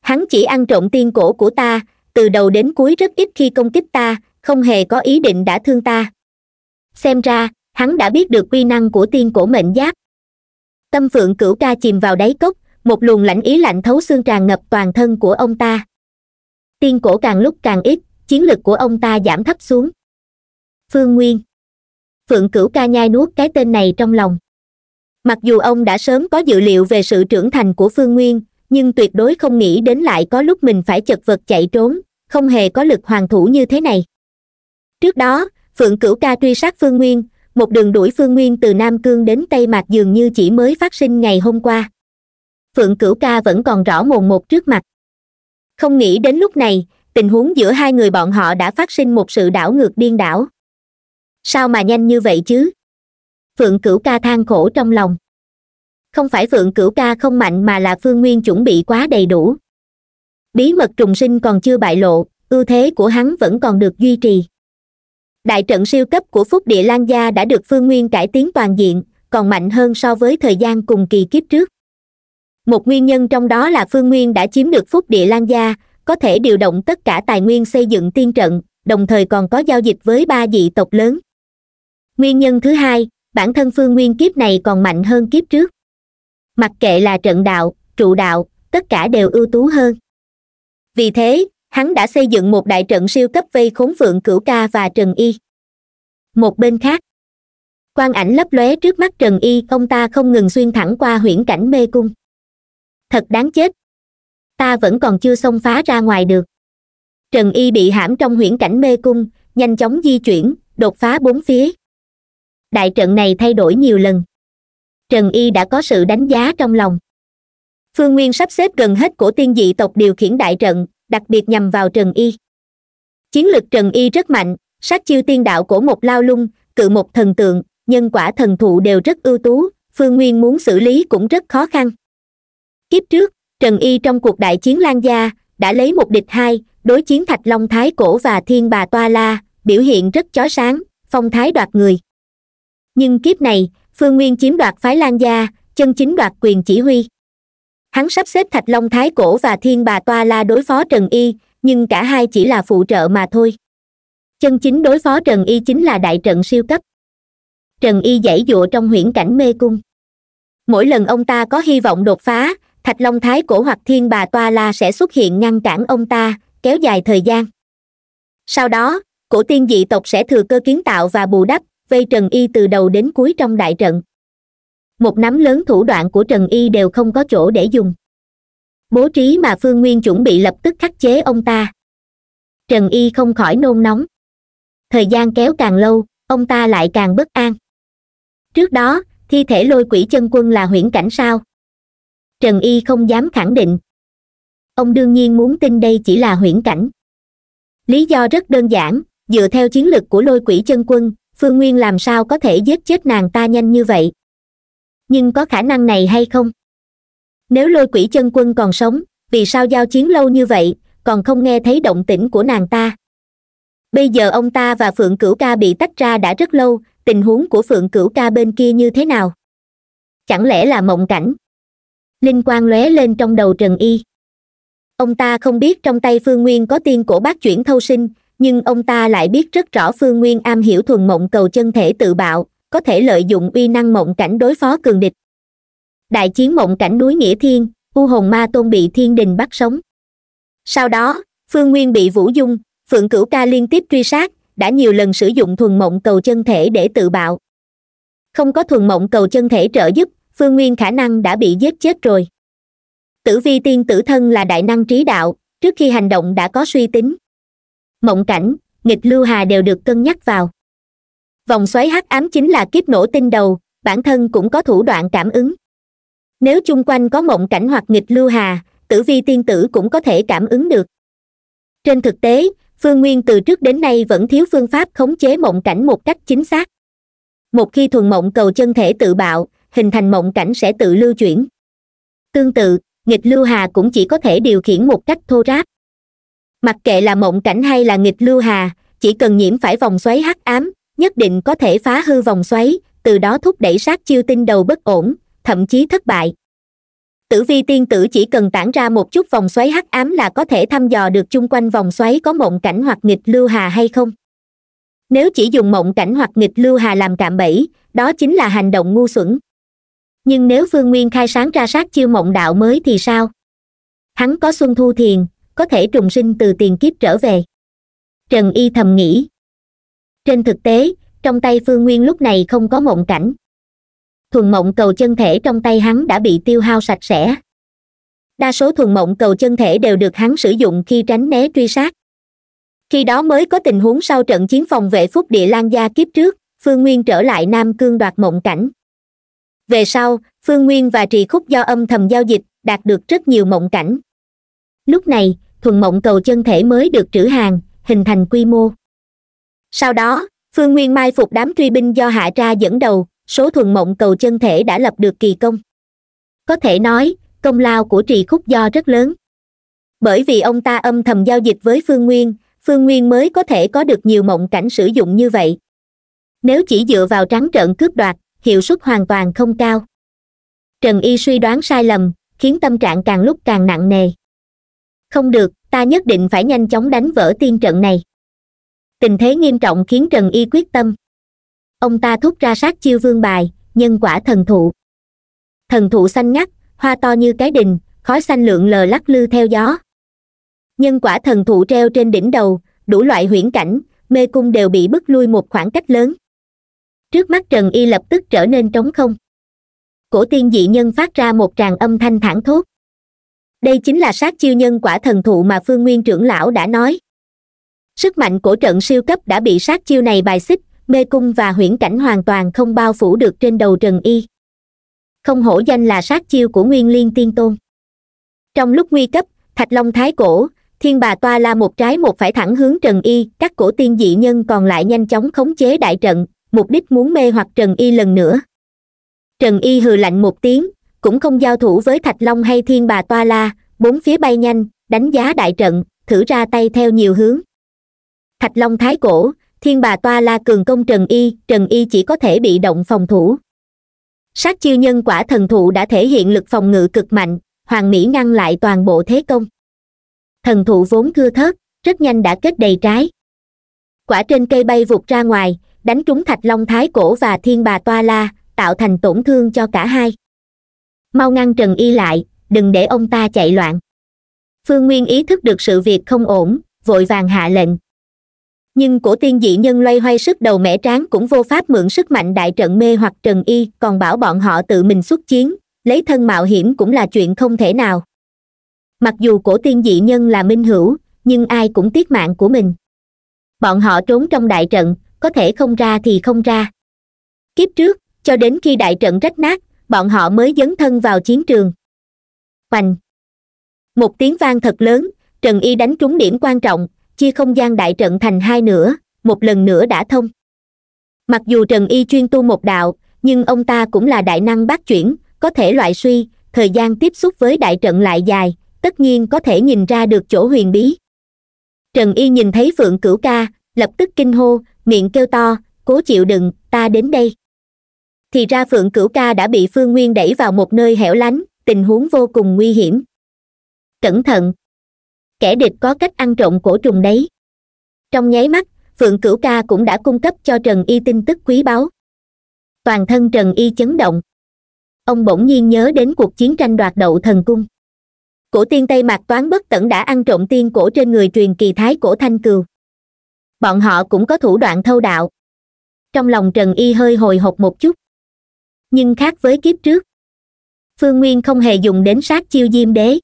hắn chỉ ăn trộm tiên cổ của ta từ đầu đến cuối rất ít khi công kích ta không hề có ý định đã thương ta xem ra hắn đã biết được quy năng của tiên cổ mệnh giáp tâm phượng cửu ca chìm vào đáy cốc một luồng lạnh ý lạnh thấu xương tràn ngập toàn thân của ông ta tiên cổ càng lúc càng ít chiến lực của ông ta giảm thấp xuống phương nguyên phượng cửu ca nhai nuốt cái tên này trong lòng mặc dù ông đã sớm có dự liệu về sự trưởng thành của phương nguyên nhưng tuyệt đối không nghĩ đến lại có lúc mình phải chật vật chạy trốn không hề có lực hoàn thủ như thế này trước đó phượng cửu ca truy sát phương nguyên một đường đuổi phương nguyên từ nam cương đến tây mạc dường như chỉ mới phát sinh ngày hôm qua phượng cửu ca vẫn còn rõ mồn một trước mặt không nghĩ đến lúc này tình huống giữa hai người bọn họ đã phát sinh một sự đảo ngược điên đảo sao mà nhanh như vậy chứ phượng cửu ca than khổ trong lòng không phải phượng cửu ca không mạnh mà là phương nguyên chuẩn bị quá đầy đủ bí mật trùng sinh còn chưa bại lộ ưu thế của hắn vẫn còn được duy trì đại trận siêu cấp của phúc địa lan gia đã được phương nguyên cải tiến toàn diện còn mạnh hơn so với thời gian cùng kỳ kiếp trước một nguyên nhân trong đó là phương nguyên đã chiếm được phúc địa lan gia có thể điều động tất cả tài nguyên xây dựng tiên trận đồng thời còn có giao dịch với ba dị tộc lớn nguyên nhân thứ hai bản thân phương nguyên kiếp này còn mạnh hơn kiếp trước mặc kệ là trận đạo trụ đạo tất cả đều ưu tú hơn vì thế hắn đã xây dựng một đại trận siêu cấp vây khốn phượng cửu ca và trần y một bên khác quang ảnh lấp lóe trước mắt trần y ông ta không ngừng xuyên thẳng qua huyễn cảnh mê cung thật đáng chết ta vẫn còn chưa xông phá ra ngoài được trần y bị hãm trong huyễn cảnh mê cung nhanh chóng di chuyển đột phá bốn phía đại trận này thay đổi nhiều lần trần y đã có sự đánh giá trong lòng phương nguyên sắp xếp gần hết của tiên dị tộc điều khiển đại trận đặc biệt nhằm vào trần y chiến lược trần y rất mạnh sát chiêu tiên đạo của một lao lung cự một thần tượng nhân quả thần thụ đều rất ưu tú phương nguyên muốn xử lý cũng rất khó khăn kiếp trước trần y trong cuộc đại chiến lan gia đã lấy một địch hai đối chiến thạch long thái cổ và thiên bà toa la biểu hiện rất chói sáng phong thái đoạt người nhưng kiếp này phương nguyên chiếm đoạt phái lan gia chân chính đoạt quyền chỉ huy hắn sắp xếp thạch long thái cổ và thiên bà toa la đối phó trần y nhưng cả hai chỉ là phụ trợ mà thôi chân chính đối phó trần y chính là đại trận siêu cấp trần y dãy dụa trong huyễn cảnh mê cung mỗi lần ông ta có hy vọng đột phá thạch long thái cổ hoặc thiên bà toa la sẽ xuất hiện ngăn cản ông ta kéo dài thời gian sau đó cổ tiên dị tộc sẽ thừa cơ kiến tạo và bù đắp vây trần y từ đầu đến cuối trong đại trận một nắm lớn thủ đoạn của trần y đều không có chỗ để dùng bố trí mà phương nguyên chuẩn bị lập tức khắc chế ông ta trần y không khỏi nôn nóng thời gian kéo càng lâu ông ta lại càng bất an trước đó thi thể lôi quỷ chân quân là huyễn cảnh sao trần y không dám khẳng định ông đương nhiên muốn tin đây chỉ là huyễn cảnh lý do rất đơn giản dựa theo chiến lược của lôi quỷ chân quân phương nguyên làm sao có thể giết chết nàng ta nhanh như vậy nhưng có khả năng này hay không nếu lôi quỷ chân quân còn sống vì sao giao chiến lâu như vậy còn không nghe thấy động tĩnh của nàng ta bây giờ ông ta và phượng cửu ca bị tách ra đã rất lâu tình huống của phượng cửu ca bên kia như thế nào chẳng lẽ là mộng cảnh linh quang lóe lên trong đầu trần y ông ta không biết trong tay phương nguyên có tiên cổ bác chuyển thâu sinh nhưng ông ta lại biết rất rõ phương nguyên am hiểu thuần mộng cầu chân thể tự bạo có thể lợi dụng uy năng mộng cảnh đối phó cường địch đại chiến mộng cảnh núi nghĩa thiên u hồn ma tôn bị thiên đình bắt sống sau đó phương nguyên bị vũ dung phượng cửu ca liên tiếp truy sát đã nhiều lần sử dụng thuần mộng cầu chân thể để tự bạo không có thuần mộng cầu chân thể trợ giúp phương nguyên khả năng đã bị giết chết rồi tử vi tiên tử thân là đại năng trí đạo trước khi hành động đã có suy tính mộng cảnh nghịch lưu hà đều được cân nhắc vào vòng xoáy hắc ám chính là kiếp nổ tinh đầu bản thân cũng có thủ đoạn cảm ứng nếu chung quanh có mộng cảnh hoặc nghịch lưu hà tử vi tiên tử cũng có thể cảm ứng được trên thực tế phương nguyên từ trước đến nay vẫn thiếu phương pháp khống chế mộng cảnh một cách chính xác một khi thuần mộng cầu chân thể tự bạo hình thành mộng cảnh sẽ tự lưu chuyển tương tự nghịch lưu hà cũng chỉ có thể điều khiển một cách thô ráp mặc kệ là mộng cảnh hay là nghịch lưu hà chỉ cần nhiễm phải vòng xoáy hắc ám nhất định có thể phá hư vòng xoáy từ đó thúc đẩy sát chiêu tinh đầu bất ổn thậm chí thất bại tử vi tiên tử chỉ cần tản ra một chút vòng xoáy hắc ám là có thể thăm dò được chung quanh vòng xoáy có mộng cảnh hoặc nghịch lưu hà hay không nếu chỉ dùng mộng cảnh hoặc nghịch lưu hà làm cạm bẫy đó chính là hành động ngu xuẩn nhưng nếu phương nguyên khai sáng ra sát chiêu mộng đạo mới thì sao hắn có xuân thu thiền có thể trùng sinh từ tiền kiếp trở về trần y thầm nghĩ trên thực tế trong tay phương nguyên lúc này không có mộng cảnh thuần mộng cầu chân thể trong tay hắn đã bị tiêu hao sạch sẽ đa số thuần mộng cầu chân thể đều được hắn sử dụng khi tránh né truy sát khi đó mới có tình huống sau trận chiến phòng vệ phúc địa lan gia kiếp trước phương nguyên trở lại nam cương đoạt mộng cảnh về sau phương nguyên và trì khúc do âm thầm giao dịch đạt được rất nhiều mộng cảnh lúc này thuần mộng cầu chân thể mới được trữ hàng hình thành quy mô sau đó phương nguyên mai phục đám truy binh do hạ tra dẫn đầu số thuần mộng cầu chân thể đã lập được kỳ công có thể nói công lao của trì khúc do rất lớn bởi vì ông ta âm thầm giao dịch với phương nguyên phương nguyên mới có thể có được nhiều mộng cảnh sử dụng như vậy nếu chỉ dựa vào trắng trợn cướp đoạt hiệu suất hoàn toàn không cao trần y suy đoán sai lầm khiến tâm trạng càng lúc càng nặng nề không được ta nhất định phải nhanh chóng đánh vỡ tiên trận này tình thế nghiêm trọng khiến trần y quyết tâm ông ta thúc ra sát chiêu vương bài nhân quả thần thụ thần thụ xanh ngắt hoa to như cái đình khói xanh lượn lờ lắc lư theo gió nhân quả thần thụ treo trên đỉnh đầu đủ loại huyễn cảnh mê cung đều bị bức lui một khoảng cách lớn trước mắt trần y lập tức trở nên trống không cổ tiên dị nhân phát ra một tràng âm thanh thảng thốt đây chính là sát chiêu nhân quả thần thụ mà phương nguyên trưởng lão đã nói sức mạnh của trận siêu cấp đã bị sát chiêu này bài xích mê cung và huyễn cảnh hoàn toàn không bao phủ được trên đầu trần y không hổ danh là sát chiêu của nguyên liên tiên tôn trong lúc nguy cấp thạch long thái cổ thiên bà toa la một trái một phải thẳng hướng trần y các cổ tiên dị nhân còn lại nhanh chóng khống chế đại trận mục đích muốn mê hoặc trần y lần nữa trần y hừ lạnh một tiếng cũng không giao thủ với thạch long hay thiên bà toa la bốn phía bay nhanh đánh giá đại trận thử ra tay theo nhiều hướng thạch long thái cổ thiên bà toa la cường công trần y trần y chỉ có thể bị động phòng thủ sát chiêu nhân quả thần thụ đã thể hiện lực phòng ngự cực mạnh hoàng mỹ ngăn lại toàn bộ thế công thần thụ vốn cưa thớt rất nhanh đã kết đầy trái quả trên cây bay vụt ra ngoài đánh trúng thạch long thái cổ và thiên bà toa la tạo thành tổn thương cho cả hai mau ngăn trần y lại đừng để ông ta chạy loạn phương nguyên ý thức được sự việc không ổn vội vàng hạ lệnh nhưng cổ tiên dị nhân loay hoay sức đầu mẻ tráng cũng vô pháp mượn sức mạnh đại trận mê hoặc trần y còn bảo bọn họ tự mình xuất chiến lấy thân mạo hiểm cũng là chuyện không thể nào mặc dù cổ tiên dị nhân là minh hữu nhưng ai cũng tiếc mạng của mình bọn họ trốn trong đại trận có thể không ra thì không ra kiếp trước cho đến khi đại trận rách nát bọn họ mới dấn thân vào chiến trường hoành một tiếng vang thật lớn trần y đánh trúng điểm quan trọng chia không gian đại trận thành hai nửa một lần nữa đã thông mặc dù trần y chuyên tu một đạo nhưng ông ta cũng là đại năng bát chuyển có thể loại suy thời gian tiếp xúc với đại trận lại dài tất nhiên có thể nhìn ra được chỗ huyền bí trần y nhìn thấy phượng cửu ca lập tức kinh hô miệng kêu to cố chịu đừng ta đến đây thì ra phượng cửu ca đã bị phương nguyên đẩy vào một nơi hẻo lánh tình huống vô cùng nguy hiểm cẩn thận kẻ địch có cách ăn trộm cổ trùng đấy trong nháy mắt phượng cửu ca cũng đã cung cấp cho trần y tin tức quý báu toàn thân trần y chấn động ông bỗng nhiên nhớ đến cuộc chiến tranh đoạt đậu thần cung cổ tiên tây mạc toán bất tẩn đã ăn trộm tiên cổ trên người truyền kỳ thái cổ thanh cừu bọn họ cũng có thủ đoạn thâu đạo trong lòng trần y hơi hồi hộp một chút nhưng khác với kiếp trước phương nguyên không hề dùng đến sát chiêu diêm đế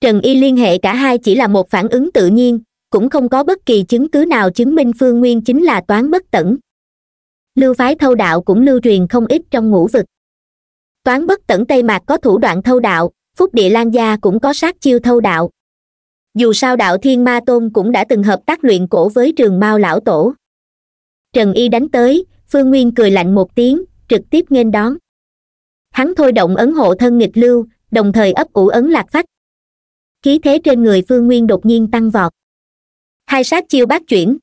trần y liên hệ cả hai chỉ là một phản ứng tự nhiên cũng không có bất kỳ chứng cứ nào chứng minh phương nguyên chính là toán bất tẩn lưu phái thâu đạo cũng lưu truyền không ít trong ngũ vực toán bất tẩn tây mạc có thủ đoạn thâu đạo phúc địa lan gia cũng có sát chiêu thâu đạo dù sao đạo thiên ma tôn cũng đã từng hợp tác luyện cổ với trường mao lão tổ trần y đánh tới phương nguyên cười lạnh một tiếng trực tiếp nghênh đón hắn thôi động ấn hộ thân nghịch lưu đồng thời ấp ủ ấn lạc phách khí thế trên người phương nguyên đột nhiên tăng vọt hai sát chiêu bát chuyển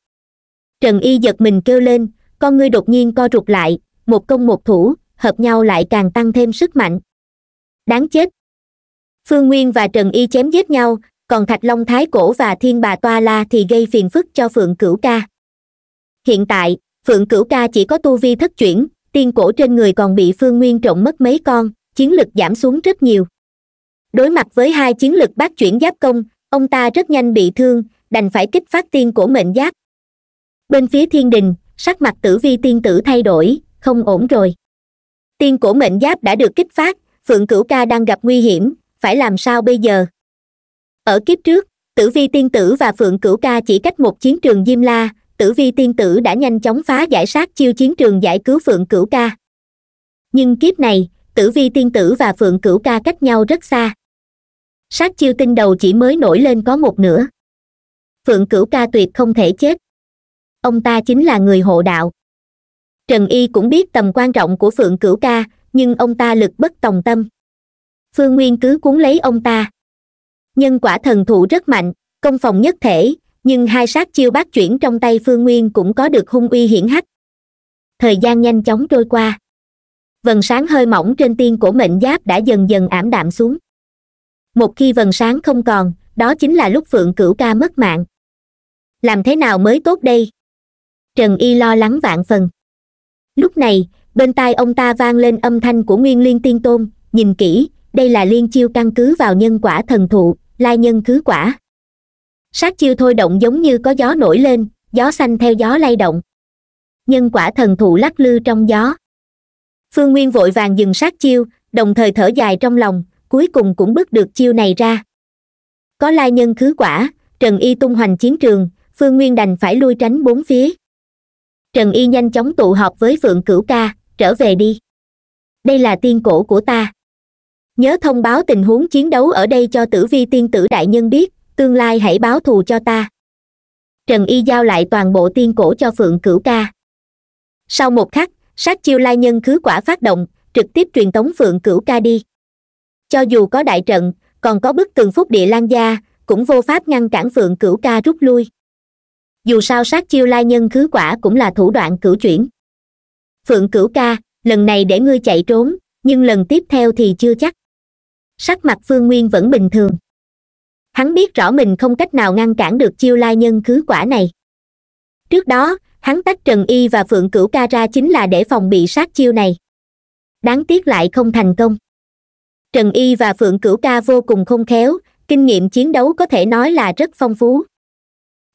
trần y giật mình kêu lên con ngươi đột nhiên co rụt lại một công một thủ hợp nhau lại càng tăng thêm sức mạnh đáng chết phương nguyên và trần y chém giết nhau còn thạch long thái cổ và thiên bà toa la thì gây phiền phức cho phượng cửu ca hiện tại phượng cửu ca chỉ có tu vi thất chuyển tiên cổ trên người còn bị phương nguyên trộn mất mấy con chiến lực giảm xuống rất nhiều đối mặt với hai chiến lực bát chuyển giáp công ông ta rất nhanh bị thương đành phải kích phát tiên của mệnh giáp bên phía thiên đình sắc mặt tử vi tiên tử thay đổi không ổn rồi tiên của mệnh giáp đã được kích phát phượng cửu ca đang gặp nguy hiểm phải làm sao bây giờ ở kiếp trước tử vi tiên tử và phượng cửu ca chỉ cách một chiến trường diêm la tử vi tiên tử đã nhanh chóng phá giải sát chiêu chiến trường giải cứu phượng cửu ca nhưng kiếp này tử vi tiên tử và phượng cửu ca cách nhau rất xa sát chiêu tinh đầu chỉ mới nổi lên có một nửa phượng cửu ca tuyệt không thể chết ông ta chính là người hộ đạo trần y cũng biết tầm quan trọng của phượng cửu ca nhưng ông ta lực bất tòng tâm phương nguyên cứ cuốn lấy ông ta nhân quả thần thụ rất mạnh công phòng nhất thể nhưng hai sát chiêu bác chuyển trong tay phương nguyên cũng có được hung uy hiển hách thời gian nhanh chóng trôi qua vần sáng hơi mỏng trên tiên của mệnh giáp đã dần dần ảm đạm xuống một khi vần sáng không còn đó chính là lúc phượng cửu ca mất mạng làm thế nào mới tốt đây trần y lo lắng vạn phần lúc này bên tai ông ta vang lên âm thanh của nguyên liên tiên tôn nhìn kỹ đây là liên chiêu căn cứ vào nhân quả thần thụ lai nhân khứ quả sát chiêu thôi động giống như có gió nổi lên gió xanh theo gió lay động nhân quả thần thụ lắc lư trong gió phương nguyên vội vàng dừng sát chiêu đồng thời thở dài trong lòng cuối cùng cũng bước được chiêu này ra có lai nhân khứ quả trần y tung hoành chiến trường phương nguyên đành phải lui tránh bốn phía trần y nhanh chóng tụ họp với phượng cửu ca trở về đi đây là tiên cổ của ta nhớ thông báo tình huống chiến đấu ở đây cho tử vi tiên tử đại nhân biết tương lai hãy báo thù cho ta trần y giao lại toàn bộ tiên cổ cho phượng cửu ca sau một khắc sát chiêu lai nhân khứ quả phát động trực tiếp truyền tống phượng cửu ca đi cho dù có đại trận còn có bức tường phúc địa lan gia cũng vô pháp ngăn cản phượng cửu ca rút lui dù sao sát chiêu lai nhân khứ quả cũng là thủ đoạn cửu chuyển phượng cửu ca lần này để ngươi chạy trốn nhưng lần tiếp theo thì chưa chắc sắc mặt phương nguyên vẫn bình thường hắn biết rõ mình không cách nào ngăn cản được chiêu lai nhân khứ quả này trước đó hắn tách trần y và phượng cửu ca ra chính là để phòng bị sát chiêu này đáng tiếc lại không thành công trần y và phượng cửu ca vô cùng không khéo kinh nghiệm chiến đấu có thể nói là rất phong phú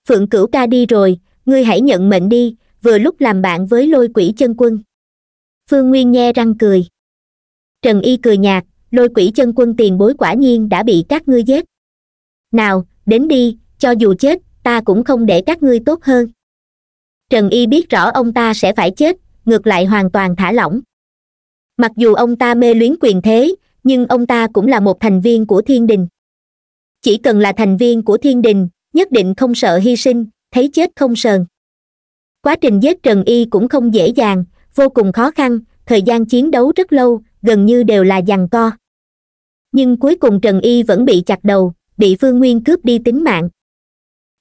phượng cửu ca đi rồi ngươi hãy nhận mệnh đi vừa lúc làm bạn với lôi quỷ chân quân phương nguyên nhe răng cười trần y cười nhạt lôi quỷ chân quân tiền bối quả nhiên đã bị các ngươi giết nào đến đi cho dù chết ta cũng không để các ngươi tốt hơn trần y biết rõ ông ta sẽ phải chết ngược lại hoàn toàn thả lỏng mặc dù ông ta mê luyến quyền thế nhưng ông ta cũng là một thành viên của thiên đình chỉ cần là thành viên của thiên đình nhất định không sợ hy sinh thấy chết không sờn quá trình giết trần y cũng không dễ dàng vô cùng khó khăn thời gian chiến đấu rất lâu gần như đều là giằng co nhưng cuối cùng trần y vẫn bị chặt đầu bị phương nguyên cướp đi tính mạng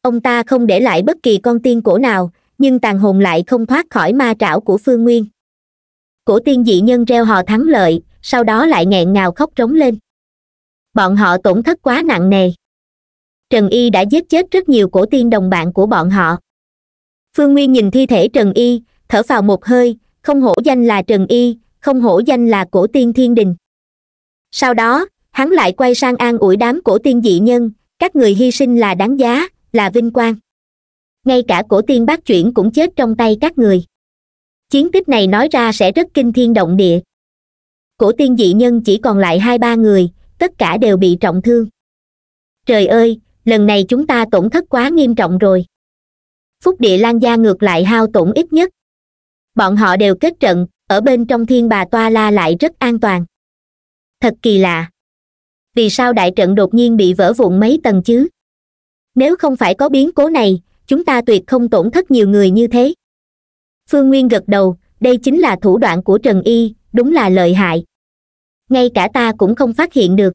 ông ta không để lại bất kỳ con tiên cổ nào nhưng tàn hồn lại không thoát khỏi ma trảo của phương nguyên cổ tiên dị nhân reo hò thắng lợi sau đó lại nghẹn ngào khóc trống lên bọn họ tổn thất quá nặng nề trần y đã giết chết rất nhiều cổ tiên đồng bạn của bọn họ phương nguyên nhìn thi thể trần y thở vào một hơi không hổ danh là trần y không hổ danh là cổ tiên thiên đình sau đó hắn lại quay sang an ủi đám cổ tiên dị nhân các người hy sinh là đáng giá là vinh quang ngay cả cổ tiên bác chuyển cũng chết trong tay các người chiến tích này nói ra sẽ rất kinh thiên động địa cổ tiên dị nhân chỉ còn lại hai ba người tất cả đều bị trọng thương trời ơi lần này chúng ta tổn thất quá nghiêm trọng rồi phúc địa lan gia ngược lại hao tổn ít nhất bọn họ đều kết trận ở bên trong thiên bà toa la lại rất an toàn thật kỳ lạ vì sao đại trận đột nhiên bị vỡ vụn mấy tầng chứ nếu không phải có biến cố này chúng ta tuyệt không tổn thất nhiều người như thế phương nguyên gật đầu đây chính là thủ đoạn của trần y đúng là lợi hại ngay cả ta cũng không phát hiện được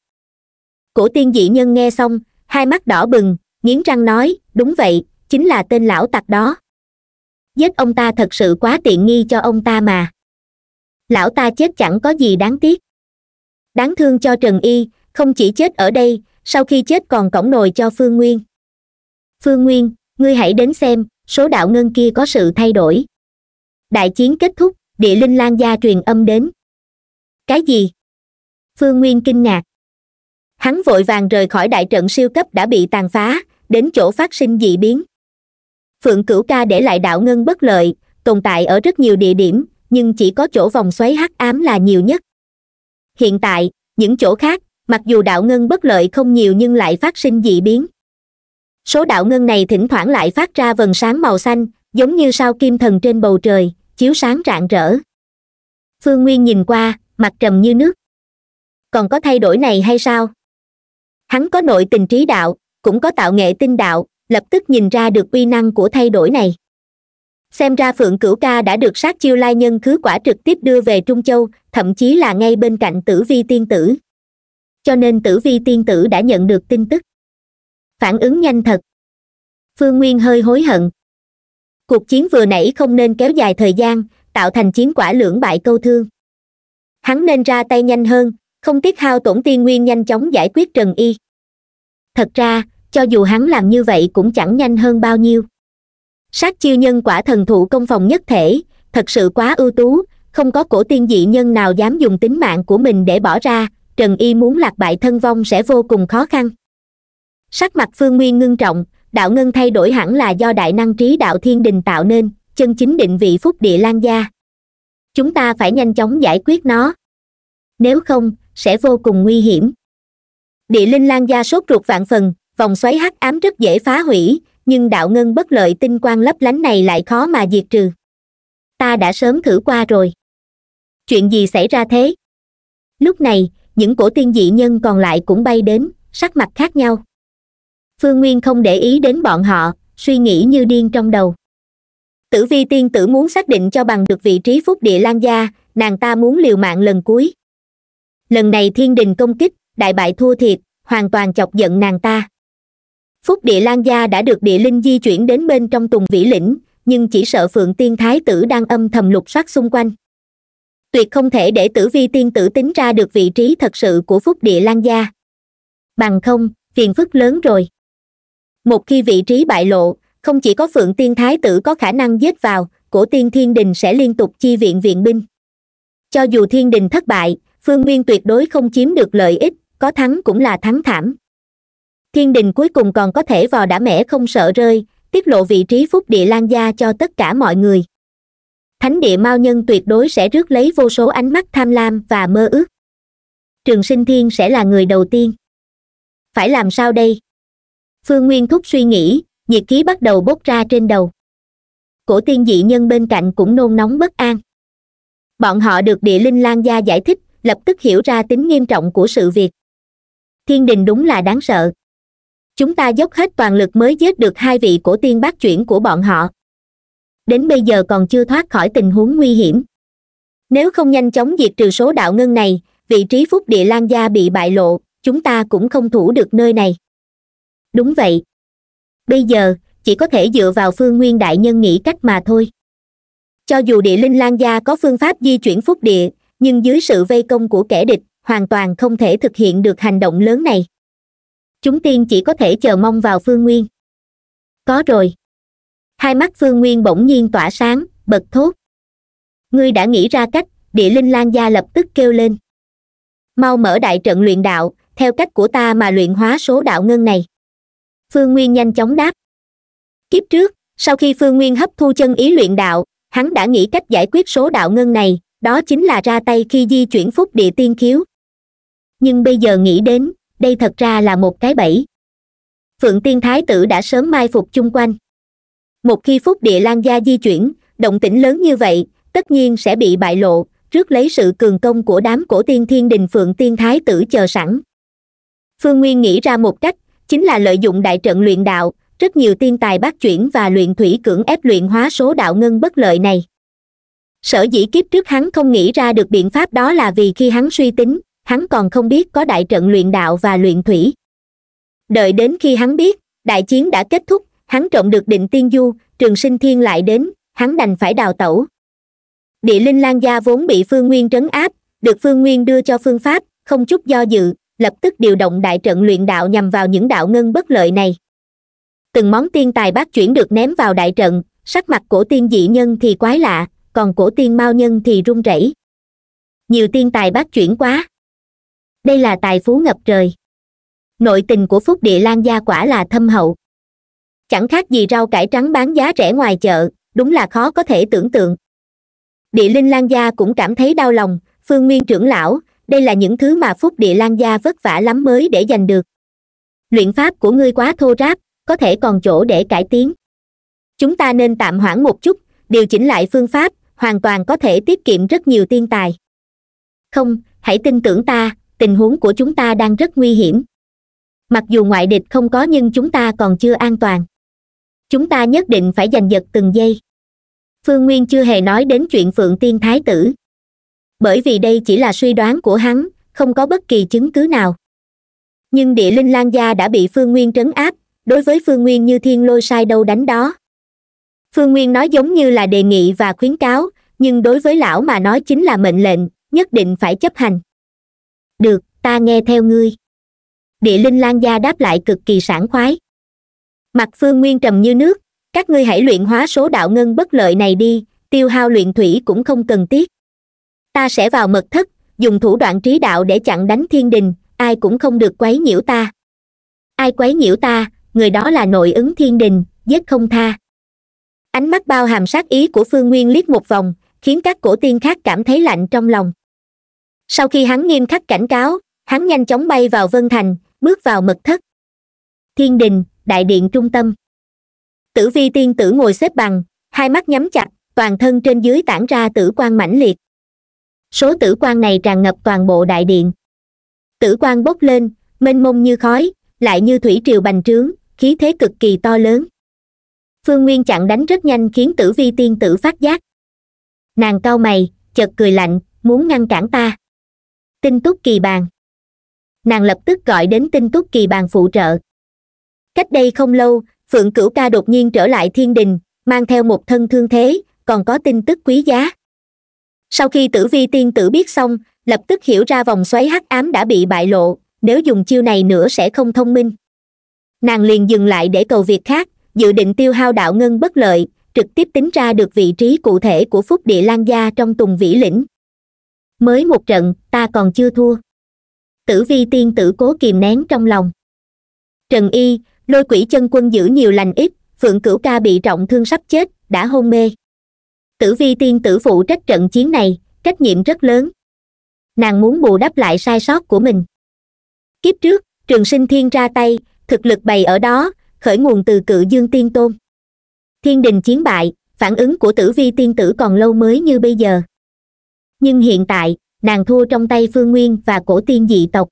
cổ tiên dị nhân nghe xong hai mắt đỏ bừng nghiến răng nói đúng vậy chính là tên lão tặc đó giết ông ta thật sự quá tiện nghi cho ông ta mà lão ta chết chẳng có gì đáng tiếc đáng thương cho trần y không chỉ chết ở đây sau khi chết còn cổng nồi cho phương nguyên phương nguyên ngươi hãy đến xem số đạo ngân kia có sự thay đổi đại chiến kết thúc địa linh lan gia truyền âm đến cái gì phương nguyên kinh ngạc hắn vội vàng rời khỏi đại trận siêu cấp đã bị tàn phá đến chỗ phát sinh dị biến phượng cửu ca để lại đạo ngân bất lợi tồn tại ở rất nhiều địa điểm nhưng chỉ có chỗ vòng xoáy hắc ám là nhiều nhất hiện tại những chỗ khác mặc dù đạo ngân bất lợi không nhiều nhưng lại phát sinh dị biến số đạo ngân này thỉnh thoảng lại phát ra vần sáng màu xanh giống như sao kim thần trên bầu trời chiếu sáng rạng rỡ phương nguyên nhìn qua mặt trầm như nước còn có thay đổi này hay sao hắn có nội tình trí đạo cũng có tạo nghệ tinh đạo lập tức nhìn ra được uy năng của thay đổi này xem ra phượng cửu ca đã được sát chiêu lai nhân khứ quả trực tiếp đưa về trung châu thậm chí là ngay bên cạnh tử vi tiên tử cho nên tử vi tiên tử đã nhận được tin tức phản ứng nhanh thật phương nguyên hơi hối hận cuộc chiến vừa nãy không nên kéo dài thời gian tạo thành chiến quả lưỡng bại câu thương hắn nên ra tay nhanh hơn không tiếc hao tổn tiên nguyên nhanh chóng giải quyết trần y thật ra cho dù hắn làm như vậy cũng chẳng nhanh hơn bao nhiêu sát chiêu nhân quả thần thụ công phòng nhất thể thật sự quá ưu tú không có cổ tiên dị nhân nào dám dùng tính mạng của mình để bỏ ra trần y muốn lạc bại thân vong sẽ vô cùng khó khăn sắc mặt phương nguyên ngưng trọng đạo ngân thay đổi hẳn là do đại năng trí đạo thiên đình tạo nên chân chính định vị phúc địa lan gia chúng ta phải nhanh chóng giải quyết nó nếu không sẽ vô cùng nguy hiểm địa linh lan gia sốt ruột vạn phần vòng xoáy hắc ám rất dễ phá hủy nhưng đạo ngân bất lợi tinh quang lấp lánh này lại khó mà diệt trừ ta đã sớm thử qua rồi chuyện gì xảy ra thế lúc này những cổ tiên dị nhân còn lại cũng bay đến sắc mặt khác nhau phương nguyên không để ý đến bọn họ suy nghĩ như điên trong đầu tử vi tiên tử muốn xác định cho bằng được vị trí phúc địa lan gia nàng ta muốn liều mạng lần cuối lần này thiên đình công kích đại bại thua thiệt hoàn toàn chọc giận nàng ta phúc địa lan gia đã được địa linh di chuyển đến bên trong tùng vĩ lĩnh nhưng chỉ sợ phượng tiên thái tử đang âm thầm lục soát xung quanh tuyệt không thể để tử vi tiên tử tính ra được vị trí thật sự của phúc địa lan gia bằng không phiền phức lớn rồi một khi vị trí bại lộ không chỉ có phượng tiên thái tử có khả năng giết vào cổ tiên thiên đình sẽ liên tục chi viện viện binh cho dù thiên đình thất bại phương nguyên tuyệt đối không chiếm được lợi ích có thắng cũng là thắng thảm thiên đình cuối cùng còn có thể vào đã mẻ không sợ rơi tiết lộ vị trí phúc địa lan gia cho tất cả mọi người thánh địa mao nhân tuyệt đối sẽ rước lấy vô số ánh mắt tham lam và mơ ước trường sinh thiên sẽ là người đầu tiên phải làm sao đây phương nguyên thúc suy nghĩ nhiệt khí bắt đầu bốc ra trên đầu cổ tiên dị nhân bên cạnh cũng nôn nóng bất an bọn họ được địa linh lan gia giải thích lập tức hiểu ra tính nghiêm trọng của sự việc thiên đình đúng là đáng sợ chúng ta dốc hết toàn lực mới giết được hai vị cổ tiên bác chuyển của bọn họ đến bây giờ còn chưa thoát khỏi tình huống nguy hiểm nếu không nhanh chóng diệt trừ số đạo ngân này vị trí phúc địa lan gia bị bại lộ chúng ta cũng không thủ được nơi này đúng vậy bây giờ chỉ có thể dựa vào phương nguyên đại nhân nghĩ cách mà thôi cho dù địa linh lan gia có phương pháp di chuyển phúc địa nhưng dưới sự vây công của kẻ địch hoàn toàn không thể thực hiện được hành động lớn này chúng tiên chỉ có thể chờ mong vào phương nguyên có rồi hai mắt phương nguyên bỗng nhiên tỏa sáng bật thốt ngươi đã nghĩ ra cách địa linh lan gia lập tức kêu lên mau mở đại trận luyện đạo theo cách của ta mà luyện hóa số đạo ngân này phương nguyên nhanh chóng đáp kiếp trước sau khi phương nguyên hấp thu chân ý luyện đạo hắn đã nghĩ cách giải quyết số đạo ngân này đó chính là ra tay khi di chuyển phúc địa tiên khiếu nhưng bây giờ nghĩ đến đây thật ra là một cái bẫy phượng tiên thái tử đã sớm mai phục chung quanh một khi phúc địa lan gia di chuyển động tĩnh lớn như vậy tất nhiên sẽ bị bại lộ Trước lấy sự cường công của đám cổ tiên thiên đình phượng tiên thái tử chờ sẵn phương nguyên nghĩ ra một cách chính là lợi dụng đại trận luyện đạo rất nhiều tiên tài bác chuyển và luyện thủy cưỡng ép luyện hóa số đạo ngân bất lợi này sở dĩ kiếp trước hắn không nghĩ ra được biện pháp đó là vì khi hắn suy tính hắn còn không biết có đại trận luyện đạo và luyện thủy đợi đến khi hắn biết đại chiến đã kết thúc hắn trộm được định tiên du trường sinh thiên lại đến hắn đành phải đào tẩu địa linh lan gia vốn bị phương nguyên trấn áp được phương nguyên đưa cho phương pháp không chút do dự lập tức điều động đại trận luyện đạo nhằm vào những đạo ngân bất lợi này từng món tiên tài bác chuyển được ném vào đại trận sắc mặt cổ tiên dị nhân thì quái lạ còn cổ tiên mau nhân thì run rẩy nhiều tiên tài bác chuyển quá đây là tài phú ngập trời nội tình của phúc địa lan gia quả là thâm hậu chẳng khác gì rau cải trắng bán giá rẻ ngoài chợ đúng là khó có thể tưởng tượng địa linh lan gia cũng cảm thấy đau lòng phương nguyên trưởng lão đây là những thứ mà phúc địa lan gia vất vả lắm mới để giành được luyện pháp của ngươi quá thô ráp có thể còn chỗ để cải tiến chúng ta nên tạm hoãn một chút điều chỉnh lại phương pháp hoàn toàn có thể tiết kiệm rất nhiều tiên tài không hãy tin tưởng ta tình huống của chúng ta đang rất nguy hiểm mặc dù ngoại địch không có nhưng chúng ta còn chưa an toàn chúng ta nhất định phải giành giật từng giây phương nguyên chưa hề nói đến chuyện phượng tiên thái tử bởi vì đây chỉ là suy đoán của hắn không có bất kỳ chứng cứ nào nhưng địa linh lan gia đã bị phương nguyên trấn áp đối với phương nguyên như thiên lôi sai đâu đánh đó phương nguyên nói giống như là đề nghị và khuyến cáo nhưng đối với lão mà nói chính là mệnh lệnh nhất định phải chấp hành được ta nghe theo ngươi địa linh lan gia đáp lại cực kỳ sảng khoái mặt phương nguyên trầm như nước các ngươi hãy luyện hóa số đạo ngân bất lợi này đi tiêu hao luyện thủy cũng không cần thiết ta sẽ vào mật thất dùng thủ đoạn trí đạo để chặn đánh thiên đình ai cũng không được quấy nhiễu ta ai quấy nhiễu ta người đó là nội ứng thiên đình giết không tha ánh mắt bao hàm sát ý của phương nguyên liếc một vòng khiến các cổ tiên khác cảm thấy lạnh trong lòng sau khi hắn nghiêm khắc cảnh cáo hắn nhanh chóng bay vào vân thành bước vào mật thất thiên đình đại điện trung tâm tử vi tiên tử ngồi xếp bằng hai mắt nhắm chặt toàn thân trên dưới tản ra tử quan mãnh liệt số tử quan này tràn ngập toàn bộ đại điện tử quan bốc lên mênh mông như khói lại như thủy triều bành trướng khí thế cực kỳ to lớn phương nguyên chặn đánh rất nhanh khiến tử vi tiên tử phát giác nàng cau mày chợt cười lạnh muốn ngăn cản ta tinh túc kỳ bàn nàng lập tức gọi đến tinh túc kỳ bàn phụ trợ cách đây không lâu phượng cửu ca đột nhiên trở lại thiên đình mang theo một thân thương thế còn có tin tức quý giá sau khi tử vi tiên tử biết xong lập tức hiểu ra vòng xoáy hắc ám đã bị bại lộ nếu dùng chiêu này nữa sẽ không thông minh nàng liền dừng lại để cầu việc khác dự định tiêu hao đạo ngân bất lợi trực tiếp tính ra được vị trí cụ thể của phúc địa lan gia trong tùng vĩ lĩnh mới một trận ta còn chưa thua tử vi tiên tử cố kìm nén trong lòng trần y lôi quỷ chân quân giữ nhiều lành ít phượng cửu ca bị trọng thương sắp chết đã hôn mê tử vi tiên tử phụ trách trận chiến này trách nhiệm rất lớn nàng muốn bù đắp lại sai sót của mình kiếp trước trường sinh thiên ra tay thực lực bày ở đó khởi nguồn từ cự dương tiên tôn thiên đình chiến bại phản ứng của tử vi tiên tử còn lâu mới như bây giờ nhưng hiện tại nàng thua trong tay phương nguyên và cổ tiên dị tộc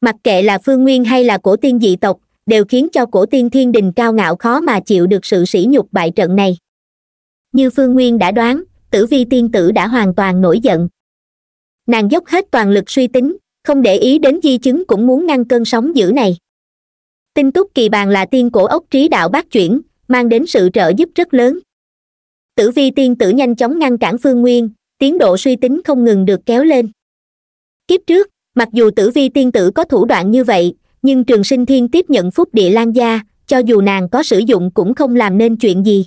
mặc kệ là phương nguyên hay là cổ tiên dị tộc đều khiến cho cổ tiên thiên đình cao ngạo khó mà chịu được sự sỉ nhục bại trận này như phương nguyên đã đoán tử vi tiên tử đã hoàn toàn nổi giận nàng dốc hết toàn lực suy tính không để ý đến di chứng cũng muốn ngăn cơn sóng dữ này tinh túc kỳ bàn là tiên cổ ốc trí đạo bác chuyển mang đến sự trợ giúp rất lớn tử vi tiên tử nhanh chóng ngăn cản phương nguyên tiến độ suy tính không ngừng được kéo lên kiếp trước mặc dù tử vi tiên tử có thủ đoạn như vậy nhưng trường sinh thiên tiếp nhận phúc địa lan gia cho dù nàng có sử dụng cũng không làm nên chuyện gì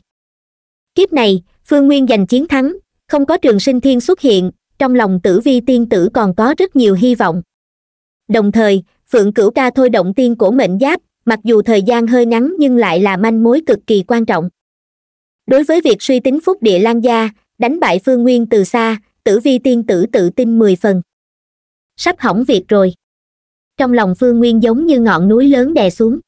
kiếp này phương nguyên giành chiến thắng không có trường sinh thiên xuất hiện trong lòng tử vi tiên tử còn có rất nhiều hy vọng đồng thời phượng cửu ca thôi động tiên cổ mệnh giáp mặc dù thời gian hơi ngắn nhưng lại là manh mối cực kỳ quan trọng đối với việc suy tính phúc địa lan gia đánh bại phương nguyên từ xa tử vi tiên tử tự tin mười phần sắp hỏng việc rồi trong lòng phương nguyên giống như ngọn núi lớn đè xuống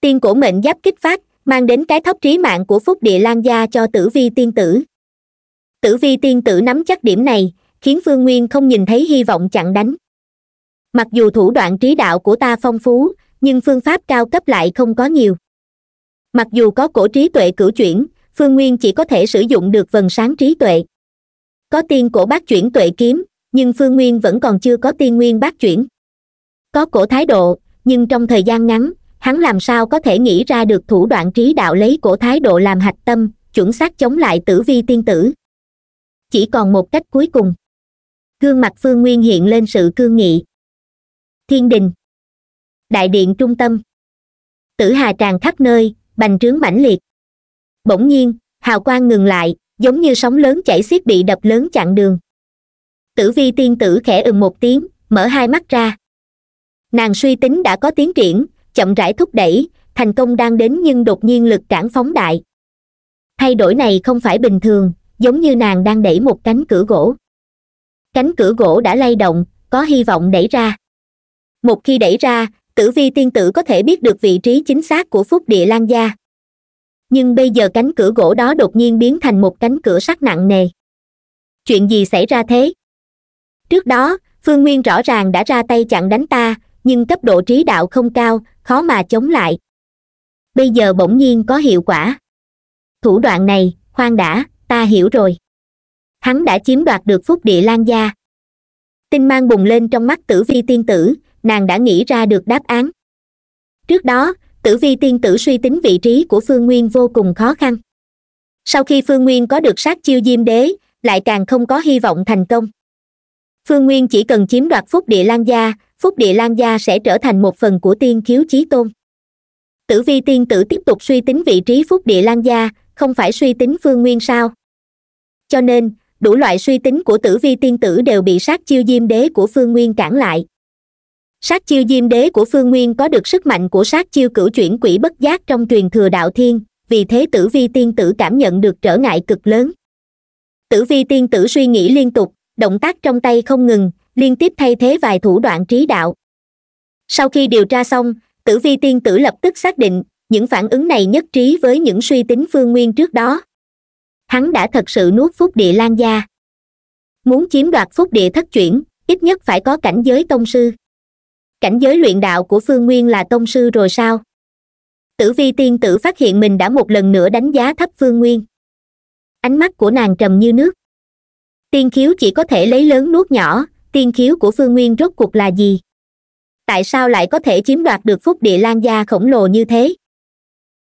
tiên cổ mệnh giáp kích phát mang đến cái thóc trí mạng của phúc địa lan gia cho tử vi tiên tử tử vi tiên tử nắm chắc điểm này khiến phương nguyên không nhìn thấy hy vọng chặn đánh mặc dù thủ đoạn trí đạo của ta phong phú nhưng phương pháp cao cấp lại không có nhiều mặc dù có cổ trí tuệ cửu chuyển phương nguyên chỉ có thể sử dụng được vần sáng trí tuệ có tiên cổ bác chuyển tuệ kiếm nhưng phương nguyên vẫn còn chưa có tiên nguyên bác chuyển có cổ thái độ nhưng trong thời gian ngắn hắn làm sao có thể nghĩ ra được thủ đoạn trí đạo lấy cổ thái độ làm hạch tâm chuẩn xác chống lại tử vi tiên tử chỉ còn một cách cuối cùng gương mặt phương nguyên hiện lên sự cương nghị thiên đình đại điện trung tâm tử hà tràn khắp nơi bành trướng mãnh liệt bỗng nhiên hào quang ngừng lại giống như sóng lớn chảy xiết bị đập lớn chặn đường tử vi tiên tử khẽ ừng một tiếng mở hai mắt ra nàng suy tính đã có tiến triển chậm rãi thúc đẩy thành công đang đến nhưng đột nhiên lực cản phóng đại thay đổi này không phải bình thường giống như nàng đang đẩy một cánh cửa gỗ cánh cửa gỗ đã lay động có hy vọng đẩy ra một khi đẩy ra tử vi tiên tử có thể biết được vị trí chính xác của phúc địa lan gia nhưng bây giờ cánh cửa gỗ đó đột nhiên biến thành một cánh cửa sắt nặng nề chuyện gì xảy ra thế trước đó phương nguyên rõ ràng đã ra tay chặn đánh ta nhưng cấp độ trí đạo không cao khó mà chống lại bây giờ bỗng nhiên có hiệu quả thủ đoạn này khoan đã ta hiểu rồi hắn đã chiếm đoạt được phúc địa lan gia tinh mang bùng lên trong mắt tử vi tiên tử nàng đã nghĩ ra được đáp án trước đó tử vi tiên tử suy tính vị trí của phương nguyên vô cùng khó khăn sau khi phương nguyên có được sát chiêu diêm đế lại càng không có hy vọng thành công phương nguyên chỉ cần chiếm đoạt phúc địa lan gia phúc địa lan gia sẽ trở thành một phần của tiên khiếu chí tôn tử vi tiên tử tiếp tục suy tính vị trí phúc địa lan gia không phải suy tính phương nguyên sao cho nên đủ loại suy tính của tử vi tiên tử đều bị sát chiêu diêm đế của phương nguyên cản lại sát chiêu diêm đế của phương nguyên có được sức mạnh của sát chiêu cửu chuyển quỷ bất giác trong truyền thừa đạo thiên vì thế tử vi tiên tử cảm nhận được trở ngại cực lớn tử vi tiên tử suy nghĩ liên tục động tác trong tay không ngừng liên tiếp thay thế vài thủ đoạn trí đạo sau khi điều tra xong tử vi tiên tử lập tức xác định những phản ứng này nhất trí với những suy tính phương nguyên trước đó hắn đã thật sự nuốt phúc địa lan gia muốn chiếm đoạt phúc địa thất chuyển ít nhất phải có cảnh giới tông sư cảnh giới luyện đạo của phương nguyên là tông sư rồi sao tử vi tiên tử phát hiện mình đã một lần nữa đánh giá thấp phương nguyên ánh mắt của nàng trầm như nước tiên khiếu chỉ có thể lấy lớn nuốt nhỏ tiên khiếu của phương nguyên rốt cuộc là gì tại sao lại có thể chiếm đoạt được phúc địa lan gia khổng lồ như thế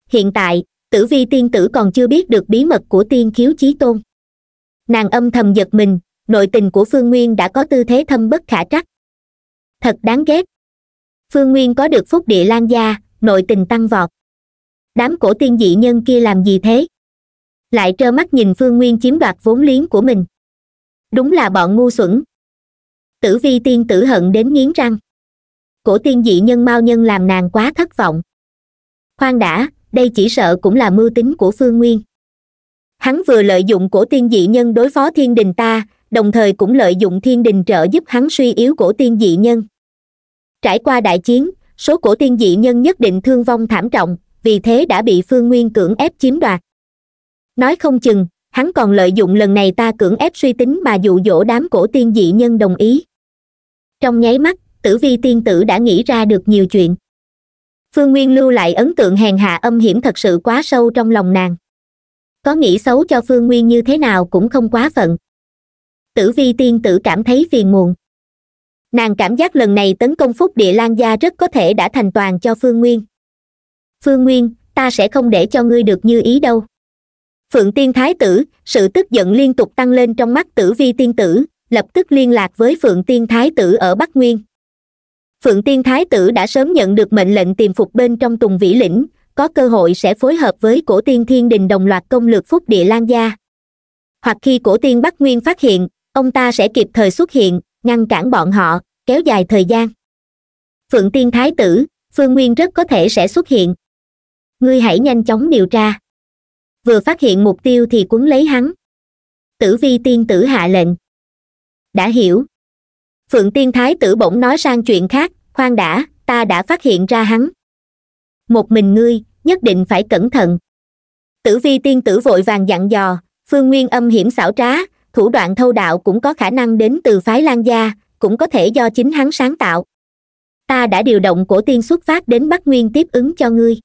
hiện tại tử vi tiên tử còn chưa biết được bí mật của tiên khiếu chí tôn nàng âm thầm giật mình nội tình của phương nguyên đã có tư thế thâm bất khả trắc thật đáng ghét phương nguyên có được phúc địa lan gia nội tình tăng vọt đám cổ tiên dị nhân kia làm gì thế lại trơ mắt nhìn phương nguyên chiếm đoạt vốn liếng của mình đúng là bọn ngu xuẩn tử vi tiên tử hận đến nghiến răng cổ tiên dị nhân mau nhân làm nàng quá thất vọng khoan đã đây chỉ sợ cũng là mưu tính của phương nguyên hắn vừa lợi dụng cổ tiên dị nhân đối phó thiên đình ta đồng thời cũng lợi dụng thiên đình trợ giúp hắn suy yếu cổ tiên dị nhân trải qua đại chiến số cổ tiên dị nhân nhất định thương vong thảm trọng vì thế đã bị phương nguyên cưỡng ép chiếm đoạt nói không chừng hắn còn lợi dụng lần này ta cưỡng ép suy tính mà dụ dỗ đám cổ tiên dị nhân đồng ý trong nháy mắt tử vi tiên tử đã nghĩ ra được nhiều chuyện phương nguyên lưu lại ấn tượng hèn hạ âm hiểm thật sự quá sâu trong lòng nàng có nghĩ xấu cho phương nguyên như thế nào cũng không quá phận tử vi tiên tử cảm thấy phiền muộn nàng cảm giác lần này tấn công phúc địa lan gia rất có thể đã thành toàn cho phương nguyên phương nguyên ta sẽ không để cho ngươi được như ý đâu phượng tiên thái tử sự tức giận liên tục tăng lên trong mắt tử vi tiên tử lập tức liên lạc với phượng tiên thái tử ở bắc nguyên phượng tiên thái tử đã sớm nhận được mệnh lệnh tìm phục bên trong tùng vĩ lĩnh có cơ hội sẽ phối hợp với cổ tiên thiên đình đồng loạt công lược phúc địa lan gia hoặc khi cổ tiên bắc nguyên phát hiện ông ta sẽ kịp thời xuất hiện ngăn cản bọn họ kéo dài thời gian phượng tiên thái tử phương nguyên rất có thể sẽ xuất hiện ngươi hãy nhanh chóng điều tra vừa phát hiện mục tiêu thì quấn lấy hắn tử vi tiên tử hạ lệnh đã hiểu phượng tiên thái tử bỗng nói sang chuyện khác khoan đã ta đã phát hiện ra hắn một mình ngươi nhất định phải cẩn thận tử vi tiên tử vội vàng dặn dò phương nguyên âm hiểm xảo trá thủ đoạn thâu đạo cũng có khả năng đến từ phái lan gia cũng có thể do chính hắn sáng tạo ta đã điều động cổ tiên xuất phát đến bắc nguyên tiếp ứng cho ngươi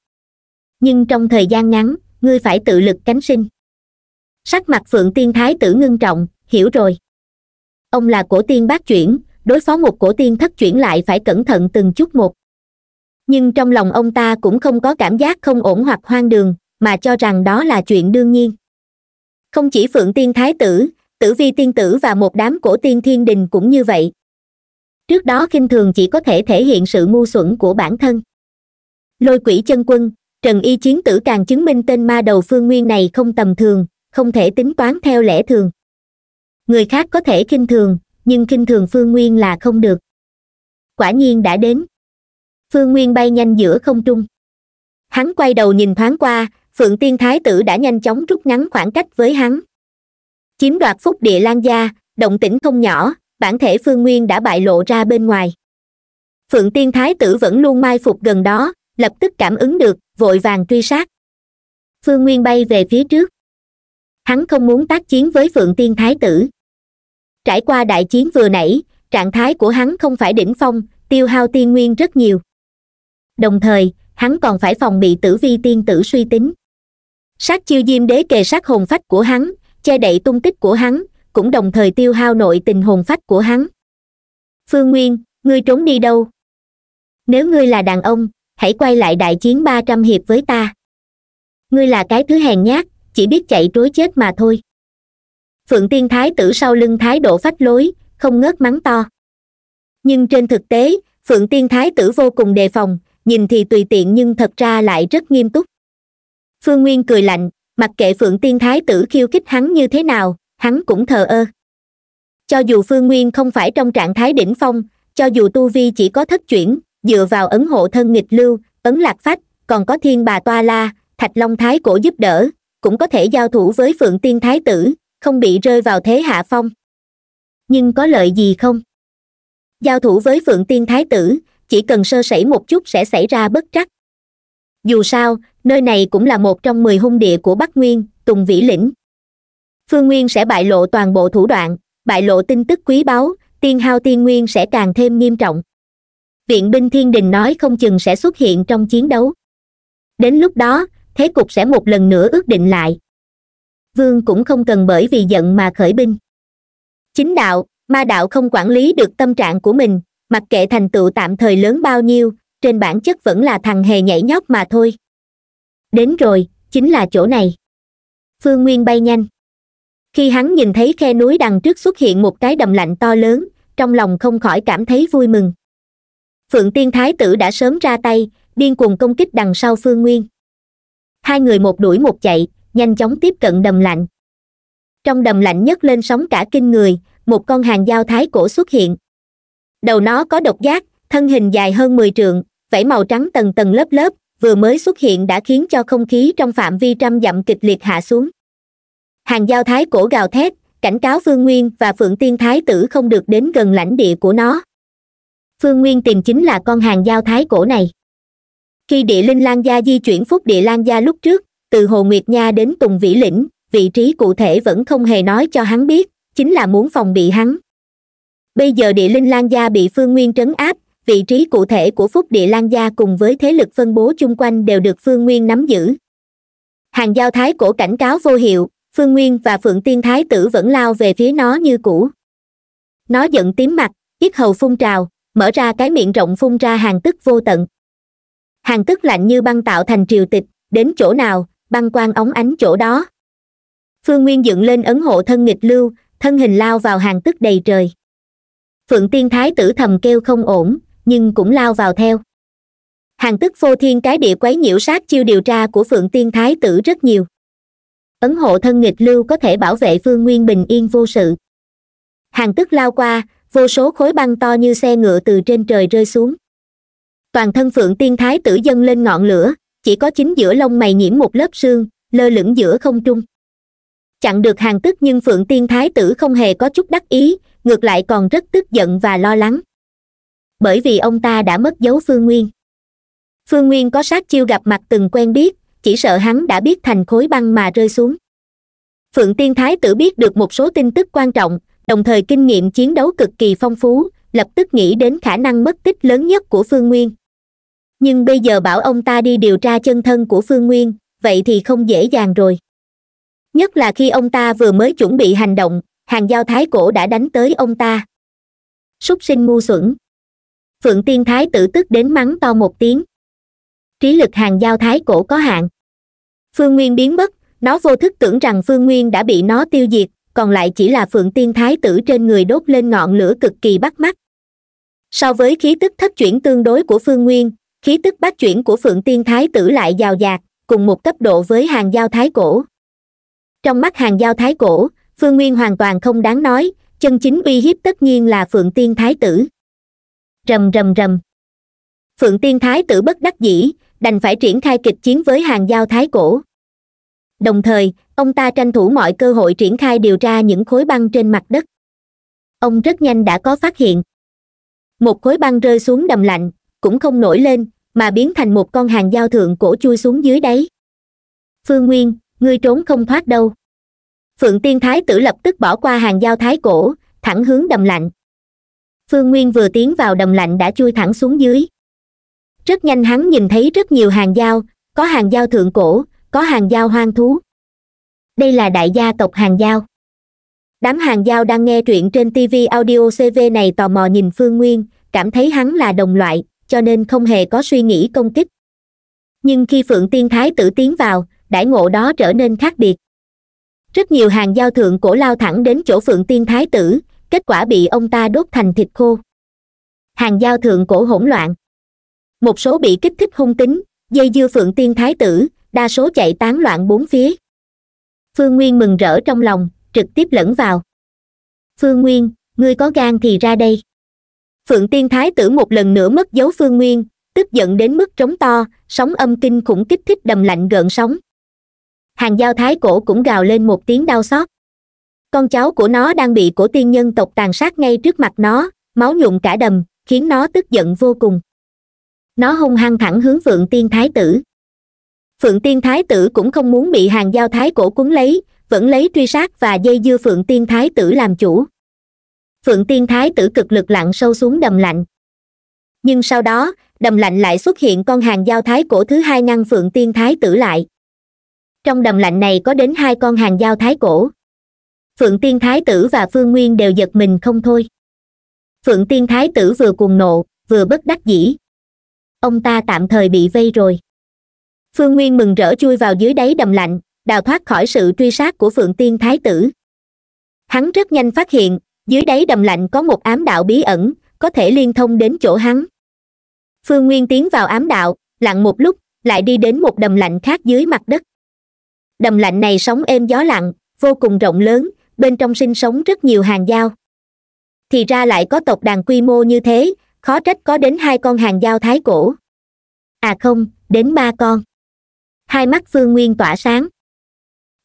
nhưng trong thời gian ngắn ngươi phải tự lực cánh sinh sắc mặt phượng tiên thái tử ngưng trọng hiểu rồi ông là cổ tiên bát chuyển đối phó một cổ tiên thất chuyển lại phải cẩn thận từng chút một nhưng trong lòng ông ta cũng không có cảm giác không ổn hoặc hoang đường mà cho rằng đó là chuyện đương nhiên không chỉ phượng tiên thái tử tử vi tiên tử và một đám cổ tiên thiên đình cũng như vậy trước đó khinh thường chỉ có thể thể hiện sự ngu xuẩn của bản thân lôi quỷ chân quân trần y chiến tử càng chứng minh tên ma đầu phương nguyên này không tầm thường không thể tính toán theo lẽ thường người khác có thể kinh thường nhưng kinh thường phương nguyên là không được quả nhiên đã đến phương nguyên bay nhanh giữa không trung hắn quay đầu nhìn thoáng qua phượng tiên thái tử đã nhanh chóng rút ngắn khoảng cách với hắn chiếm đoạt phúc địa lan gia động tĩnh không nhỏ bản thể phương nguyên đã bại lộ ra bên ngoài phượng tiên thái tử vẫn luôn mai phục gần đó lập tức cảm ứng được vội vàng truy sát phương nguyên bay về phía trước hắn không muốn tác chiến với phượng tiên thái tử trải qua đại chiến vừa nãy trạng thái của hắn không phải đỉnh phong tiêu hao tiên nguyên rất nhiều đồng thời hắn còn phải phòng bị tử vi tiên tử suy tính sát chiêu diêm đế kề sát hồn phách của hắn che đậy tung tích của hắn cũng đồng thời tiêu hao nội tình hồn phách của hắn phương nguyên ngươi trốn đi đâu nếu ngươi là đàn ông hãy quay lại đại chiến ba trăm hiệp với ta ngươi là cái thứ hèn nhát chỉ biết chạy trối chết mà thôi phượng tiên thái tử sau lưng thái độ phách lối không ngớt mắng to nhưng trên thực tế phượng tiên thái tử vô cùng đề phòng nhìn thì tùy tiện nhưng thật ra lại rất nghiêm túc phương nguyên cười lạnh mặc kệ phượng tiên thái tử khiêu khích hắn như thế nào hắn cũng thờ ơ cho dù phương nguyên không phải trong trạng thái đỉnh phong cho dù tu vi chỉ có thất chuyển dựa vào ấn hộ thân nghịch lưu ấn lạc phách còn có thiên bà toa la thạch long thái cổ giúp đỡ cũng có thể giao thủ với phượng tiên thái tử không bị rơi vào thế hạ phong nhưng có lợi gì không giao thủ với phượng tiên thái tử chỉ cần sơ sẩy một chút sẽ xảy ra bất trắc dù sao nơi này cũng là một trong mười hung địa của bắc nguyên tùng vĩ lĩnh phương nguyên sẽ bại lộ toàn bộ thủ đoạn bại lộ tin tức quý báu tiên hao tiên nguyên sẽ càng thêm nghiêm trọng viện binh thiên đình nói không chừng sẽ xuất hiện trong chiến đấu đến lúc đó thế cục sẽ một lần nữa ước định lại vương cũng không cần bởi vì giận mà khởi binh chính đạo ma đạo không quản lý được tâm trạng của mình mặc kệ thành tựu tạm thời lớn bao nhiêu trên bản chất vẫn là thằng hề nhảy nhót mà thôi đến rồi chính là chỗ này phương nguyên bay nhanh khi hắn nhìn thấy khe núi đằng trước xuất hiện một cái đầm lạnh to lớn trong lòng không khỏi cảm thấy vui mừng phượng tiên thái tử đã sớm ra tay điên cuồng công kích đằng sau phương nguyên hai người một đuổi một chạy nhanh chóng tiếp cận đầm lạnh trong đầm lạnh nhất lên sóng cả kinh người một con hàng dao thái cổ xuất hiện đầu nó có độc giác thân hình dài hơn mười trượng vảy màu trắng tầng tầng lớp lớp vừa mới xuất hiện đã khiến cho không khí trong phạm vi trăm dặm kịch liệt hạ xuống hàng dao thái cổ gào thét cảnh cáo phương nguyên và phượng tiên thái tử không được đến gần lãnh địa của nó phương nguyên tìm chính là con hàng giao thái cổ này khi địa linh lan gia di chuyển phúc địa lan gia lúc trước từ hồ nguyệt nha đến tùng vĩ lĩnh vị trí cụ thể vẫn không hề nói cho hắn biết chính là muốn phòng bị hắn bây giờ địa linh lan gia bị phương nguyên trấn áp vị trí cụ thể của phúc địa lan gia cùng với thế lực phân bố chung quanh đều được phương nguyên nắm giữ hàng giao thái cổ cảnh cáo vô hiệu phương nguyên và phượng tiên thái tử vẫn lao về phía nó như cũ nó giận tím mặt ít hầu phun trào mở ra cái miệng rộng phun ra hàng tức vô tận hàng tức lạnh như băng tạo thành triều tịch đến chỗ nào băng quang ống ánh chỗ đó phương nguyên dựng lên ấn hộ thân nghịch lưu thân hình lao vào hàng tức đầy trời phượng tiên thái tử thầm kêu không ổn nhưng cũng lao vào theo hàng tức vô thiên cái địa quấy nhiễu sát chiêu điều tra của phượng tiên thái tử rất nhiều ấn hộ thân nghịch lưu có thể bảo vệ phương nguyên bình yên vô sự hàng tức lao qua vô số khối băng to như xe ngựa từ trên trời rơi xuống toàn thân phượng tiên thái tử dâng lên ngọn lửa chỉ có chính giữa lông mày nhiễm một lớp sương lơ lửng giữa không trung chặn được hàng tức nhưng phượng tiên thái tử không hề có chút đắc ý ngược lại còn rất tức giận và lo lắng bởi vì ông ta đã mất dấu phương nguyên phương nguyên có sát chiêu gặp mặt từng quen biết chỉ sợ hắn đã biết thành khối băng mà rơi xuống phượng tiên thái tử biết được một số tin tức quan trọng đồng thời kinh nghiệm chiến đấu cực kỳ phong phú lập tức nghĩ đến khả năng mất tích lớn nhất của phương nguyên nhưng bây giờ bảo ông ta đi điều tra chân thân của phương nguyên vậy thì không dễ dàng rồi nhất là khi ông ta vừa mới chuẩn bị hành động hàng giao thái cổ đã đánh tới ông ta súc sinh ngu xuẩn phượng tiên thái tử tức đến mắng to một tiếng trí lực hàng giao thái cổ có hạn phương nguyên biến mất nó vô thức tưởng rằng phương nguyên đã bị nó tiêu diệt còn lại chỉ là phượng tiên thái tử trên người đốt lên ngọn lửa cực kỳ bắt mắt so với khí tức thất chuyển tương đối của phương nguyên khí tức bát chuyển của phượng tiên thái tử lại giàu dạt cùng một cấp độ với hàng giao thái cổ trong mắt hàng giao thái cổ phương nguyên hoàn toàn không đáng nói chân chính uy hiếp tất nhiên là phượng tiên thái tử rầm rầm rầm phượng tiên thái tử bất đắc dĩ đành phải triển khai kịch chiến với hàng giao thái cổ đồng thời ông ta tranh thủ mọi cơ hội triển khai điều tra những khối băng trên mặt đất ông rất nhanh đã có phát hiện một khối băng rơi xuống đầm lạnh cũng không nổi lên mà biến thành một con hàng giao thượng cổ chui xuống dưới đáy phương nguyên ngươi trốn không thoát đâu phượng tiên thái tử lập tức bỏ qua hàng giao thái cổ thẳng hướng đầm lạnh phương nguyên vừa tiến vào đầm lạnh đã chui thẳng xuống dưới rất nhanh hắn nhìn thấy rất nhiều hàng giao, có hàng giao thượng cổ có hàng giao hoang thú đây là đại gia tộc hàng giao đám hàng giao đang nghe truyện trên tv audio cv này tò mò nhìn phương nguyên cảm thấy hắn là đồng loại cho nên không hề có suy nghĩ công kích nhưng khi phượng tiên thái tử tiến vào đãi ngộ đó trở nên khác biệt rất nhiều hàng giao thượng cổ lao thẳng đến chỗ phượng tiên thái tử kết quả bị ông ta đốt thành thịt khô hàng giao thượng cổ hỗn loạn một số bị kích thích hung tính dây dưa phượng tiên thái tử đa số chạy tán loạn bốn phía phương nguyên mừng rỡ trong lòng trực tiếp lẫn vào phương nguyên ngươi có gan thì ra đây phượng tiên thái tử một lần nữa mất dấu phương nguyên tức giận đến mức trống to sóng âm kinh khủng kích thích đầm lạnh gợn sóng hàng giao thái cổ cũng gào lên một tiếng đau xót con cháu của nó đang bị cổ tiên nhân tộc tàn sát ngay trước mặt nó máu nhuộm cả đầm khiến nó tức giận vô cùng nó hung hăng thẳng hướng phượng tiên thái tử phượng tiên thái tử cũng không muốn bị hàng giao thái cổ cuốn lấy vẫn lấy truy sát và dây dưa phượng tiên thái tử làm chủ phượng tiên thái tử cực lực lặn sâu xuống đầm lạnh nhưng sau đó đầm lạnh lại xuất hiện con hàng giao thái cổ thứ hai ngăn phượng tiên thái tử lại trong đầm lạnh này có đến hai con hàng giao thái cổ phượng tiên thái tử và phương nguyên đều giật mình không thôi phượng tiên thái tử vừa cuồng nộ vừa bất đắc dĩ ông ta tạm thời bị vây rồi phương nguyên mừng rỡ chui vào dưới đáy đầm lạnh đào thoát khỏi sự truy sát của phượng tiên thái tử hắn rất nhanh phát hiện dưới đáy đầm lạnh có một ám đạo bí ẩn có thể liên thông đến chỗ hắn phương nguyên tiến vào ám đạo lặng một lúc lại đi đến một đầm lạnh khác dưới mặt đất đầm lạnh này sống êm gió lặng vô cùng rộng lớn bên trong sinh sống rất nhiều hàng giao. thì ra lại có tộc đàn quy mô như thế khó trách có đến hai con hàng giao thái cổ à không đến ba con hai mắt phương nguyên tỏa sáng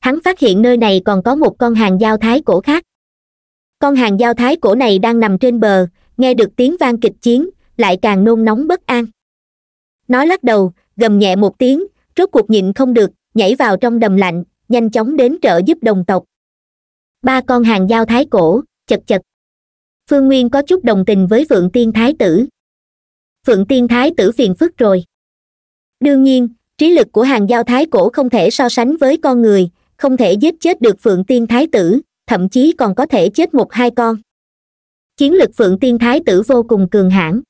hắn phát hiện nơi này còn có một con hàng giao thái cổ khác con hàng giao thái cổ này đang nằm trên bờ nghe được tiếng vang kịch chiến lại càng nôn nóng bất an nó lắc đầu gầm nhẹ một tiếng rốt cuộc nhịn không được nhảy vào trong đầm lạnh nhanh chóng đến trợ giúp đồng tộc ba con hàng giao thái cổ chật chật phương nguyên có chút đồng tình với phượng tiên thái tử phượng tiên thái tử phiền phức rồi đương nhiên trí lực của hàng giao thái cổ không thể so sánh với con người không thể giết chết được phượng tiên thái tử thậm chí còn có thể chết một hai con chiến lực phượng tiên thái tử vô cùng cường hãn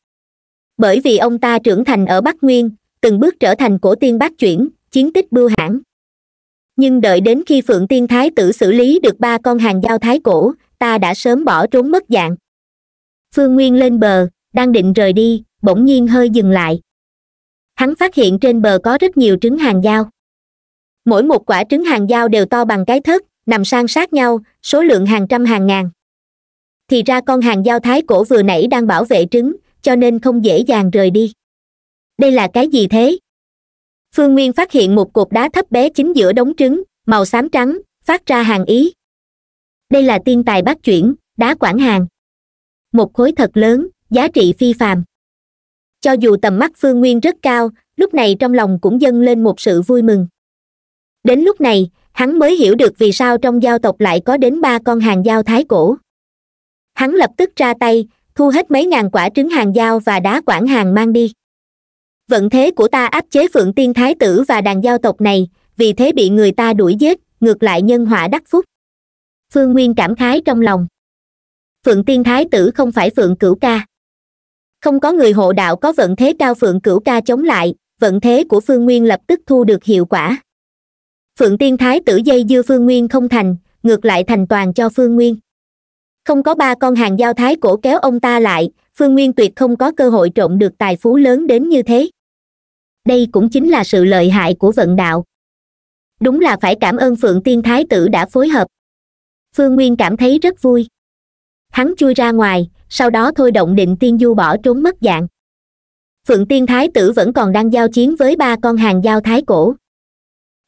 bởi vì ông ta trưởng thành ở bắc nguyên từng bước trở thành cổ tiên bát chuyển chiến tích bưu hãn nhưng đợi đến khi phượng tiên thái tử xử lý được ba con hàng giao thái cổ ta đã sớm bỏ trốn mất dạng phương nguyên lên bờ đang định rời đi bỗng nhiên hơi dừng lại hắn phát hiện trên bờ có rất nhiều trứng hàng dao mỗi một quả trứng hàng dao đều to bằng cái thớt nằm san sát nhau số lượng hàng trăm hàng ngàn thì ra con hàng dao thái cổ vừa nãy đang bảo vệ trứng cho nên không dễ dàng rời đi đây là cái gì thế phương nguyên phát hiện một cột đá thấp bé chính giữa đống trứng màu xám trắng phát ra hàng ý đây là tiên tài bát chuyển đá quản hàng một khối thật lớn giá trị phi phàm cho dù tầm mắt phương nguyên rất cao lúc này trong lòng cũng dâng lên một sự vui mừng đến lúc này hắn mới hiểu được vì sao trong giao tộc lại có đến ba con hàng giao thái cổ hắn lập tức ra tay thu hết mấy ngàn quả trứng hàng giao và đá quảng hàng mang đi vận thế của ta áp chế phượng tiên thái tử và đàn giao tộc này vì thế bị người ta đuổi giết ngược lại nhân họa đắc phúc phương nguyên cảm khái trong lòng phượng tiên thái tử không phải phượng cửu ca không có người hộ đạo có vận thế cao phượng cửu ca chống lại vận thế của phương nguyên lập tức thu được hiệu quả phượng tiên thái tử dây dưa phương nguyên không thành ngược lại thành toàn cho phương nguyên không có ba con hàng giao thái cổ kéo ông ta lại phương nguyên tuyệt không có cơ hội trộm được tài phú lớn đến như thế đây cũng chính là sự lợi hại của vận đạo đúng là phải cảm ơn phượng tiên thái tử đã phối hợp phương nguyên cảm thấy rất vui hắn chui ra ngoài sau đó thôi động định tiên du bỏ trốn mất dạng phượng tiên thái tử vẫn còn đang giao chiến với ba con hàng giao thái cổ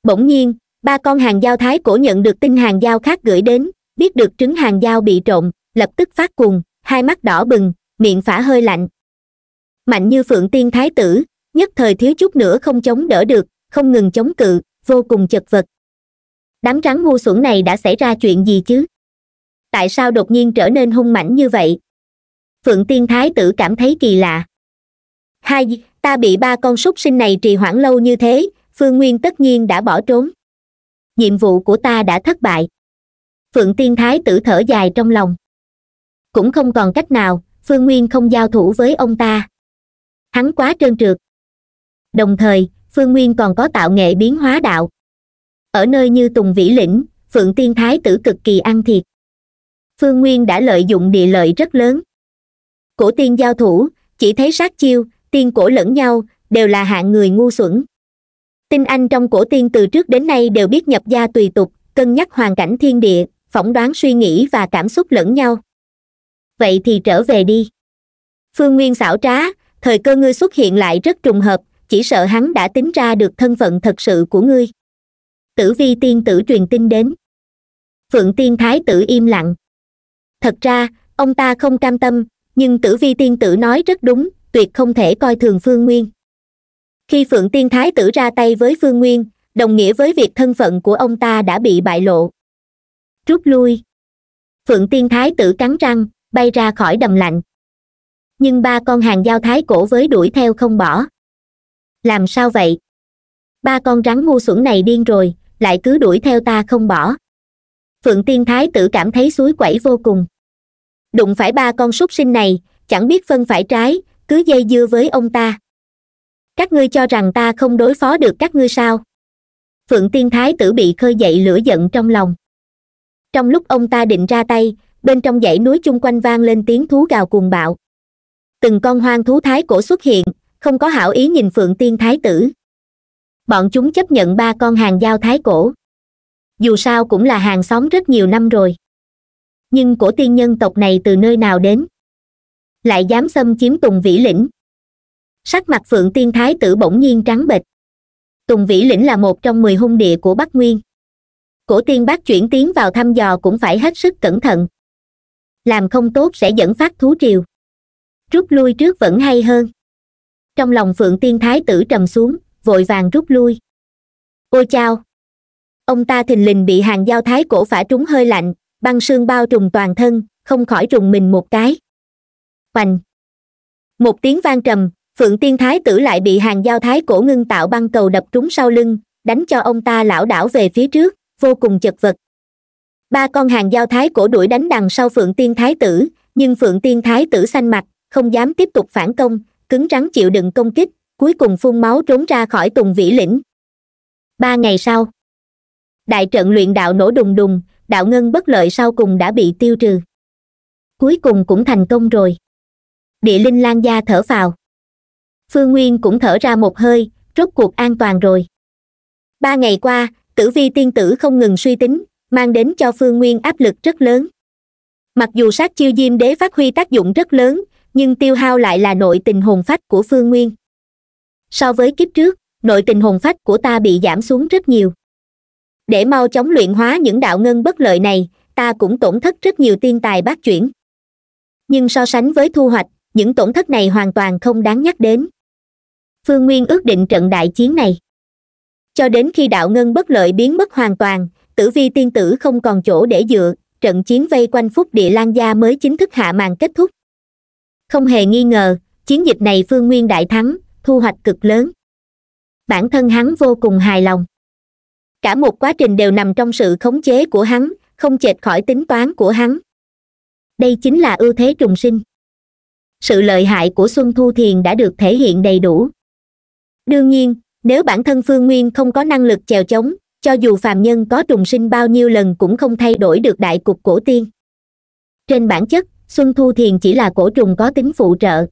bỗng nhiên ba con hàng giao thái cổ nhận được tin hàng giao khác gửi đến biết được trứng hàng giao bị trộm lập tức phát cuồng hai mắt đỏ bừng miệng phả hơi lạnh mạnh như phượng tiên thái tử nhất thời thiếu chút nữa không chống đỡ được không ngừng chống cự vô cùng chật vật đám rắn ngu xuẩn này đã xảy ra chuyện gì chứ tại sao đột nhiên trở nên hung mãnh như vậy phượng tiên thái tử cảm thấy kỳ lạ hai ta bị ba con súc sinh này trì hoãn lâu như thế phương nguyên tất nhiên đã bỏ trốn nhiệm vụ của ta đã thất bại phượng tiên thái tử thở dài trong lòng cũng không còn cách nào phương nguyên không giao thủ với ông ta hắn quá trơn trượt đồng thời phương nguyên còn có tạo nghệ biến hóa đạo ở nơi như tùng vĩ lĩnh phượng tiên thái tử cực kỳ ăn thiệt phương nguyên đã lợi dụng địa lợi rất lớn cổ tiên giao thủ chỉ thấy sát chiêu tiên cổ lẫn nhau đều là hạng người ngu xuẩn tinh anh trong cổ tiên từ trước đến nay đều biết nhập gia tùy tục cân nhắc hoàn cảnh thiên địa phỏng đoán suy nghĩ và cảm xúc lẫn nhau vậy thì trở về đi phương nguyên xảo trá thời cơ ngươi xuất hiện lại rất trùng hợp chỉ sợ hắn đã tính ra được thân phận thật sự của ngươi tử vi tiên tử truyền tin đến phượng tiên thái tử im lặng thật ra ông ta không cam tâm nhưng tử vi tiên tử nói rất đúng tuyệt không thể coi thường phương nguyên khi phượng tiên thái tử ra tay với phương nguyên đồng nghĩa với việc thân phận của ông ta đã bị bại lộ rút lui phượng tiên thái tử cắn răng bay ra khỏi đầm lạnh nhưng ba con hàng giao thái cổ với đuổi theo không bỏ làm sao vậy ba con rắn ngu xuẩn này điên rồi lại cứ đuổi theo ta không bỏ phượng tiên thái tử cảm thấy suối quẩy vô cùng đụng phải ba con súc sinh này chẳng biết phân phải trái cứ dây dưa với ông ta các ngươi cho rằng ta không đối phó được các ngươi sao phượng tiên thái tử bị khơi dậy lửa giận trong lòng trong lúc ông ta định ra tay bên trong dãy núi chung quanh vang lên tiếng thú gào cuồng bạo từng con hoang thú thái cổ xuất hiện không có hảo ý nhìn phượng tiên thái tử bọn chúng chấp nhận ba con hàng giao thái cổ dù sao cũng là hàng xóm rất nhiều năm rồi nhưng cổ tiên nhân tộc này từ nơi nào đến lại dám xâm chiếm tùng vĩ lĩnh sắc mặt phượng tiên thái tử bỗng nhiên trắng bệch tùng vĩ lĩnh là một trong mười hung địa của bắc nguyên cổ tiên bác chuyển tiến vào thăm dò cũng phải hết sức cẩn thận làm không tốt sẽ dẫn phát thú triều rút lui trước vẫn hay hơn trong lòng phượng tiên thái tử trầm xuống vội vàng rút lui ôi chao ông ta thình lình bị hàng giao thái cổ phả trúng hơi lạnh băng sương bao trùm toàn thân không khỏi trùng mình một cái oành một tiếng vang trầm phượng tiên thái tử lại bị hàng giao thái cổ ngưng tạo băng cầu đập trúng sau lưng đánh cho ông ta lảo đảo về phía trước vô cùng chật vật ba con hàng giao thái cổ đuổi đánh đằng sau phượng tiên thái tử nhưng phượng tiên thái tử xanh mặt không dám tiếp tục phản công cứng rắn chịu đựng công kích cuối cùng phun máu trốn ra khỏi tùng vĩ lĩnh ba ngày sau đại trận luyện đạo nổ đùng đùng đạo ngân bất lợi sau cùng đã bị tiêu trừ cuối cùng cũng thành công rồi địa linh lan gia thở phào phương nguyên cũng thở ra một hơi rốt cuộc an toàn rồi ba ngày qua tử vi tiên tử không ngừng suy tính mang đến cho phương nguyên áp lực rất lớn mặc dù sát chiêu diêm đế phát huy tác dụng rất lớn nhưng tiêu hao lại là nội tình hồn phách của phương nguyên so với kiếp trước nội tình hồn phách của ta bị giảm xuống rất nhiều để mau chóng luyện hóa những đạo ngân bất lợi này ta cũng tổn thất rất nhiều tiên tài bát chuyển nhưng so sánh với thu hoạch những tổn thất này hoàn toàn không đáng nhắc đến phương nguyên ước định trận đại chiến này cho đến khi đạo ngân bất lợi biến mất hoàn toàn tử vi tiên tử không còn chỗ để dựa trận chiến vây quanh phúc địa lan gia mới chính thức hạ màn kết thúc không hề nghi ngờ chiến dịch này phương nguyên đại thắng thu hoạch cực lớn bản thân hắn vô cùng hài lòng cả một quá trình đều nằm trong sự khống chế của hắn không chệch khỏi tính toán của hắn đây chính là ưu thế trùng sinh sự lợi hại của xuân thu thiền đã được thể hiện đầy đủ đương nhiên nếu bản thân phương nguyên không có năng lực chèo chống cho dù phàm nhân có trùng sinh bao nhiêu lần cũng không thay đổi được đại cục cổ tiên trên bản chất xuân thu thiền chỉ là cổ trùng có tính phụ trợ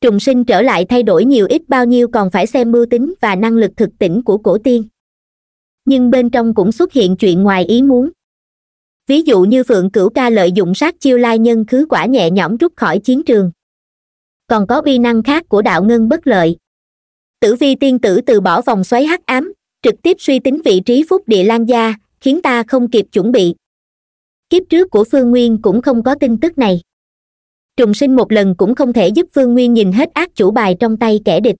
trùng sinh trở lại thay đổi nhiều ít bao nhiêu còn phải xem mưu tính và năng lực thực tiễn của cổ tiên nhưng bên trong cũng xuất hiện chuyện ngoài ý muốn ví dụ như phượng cửu ca lợi dụng sát chiêu lai nhân khứ quả nhẹ nhõm rút khỏi chiến trường còn có uy năng khác của đạo ngân bất lợi tử vi tiên tử từ bỏ vòng xoáy hắc ám trực tiếp suy tính vị trí phúc địa lan gia khiến ta không kịp chuẩn bị kiếp trước của phương nguyên cũng không có tin tức này trùng sinh một lần cũng không thể giúp phương nguyên nhìn hết ác chủ bài trong tay kẻ địch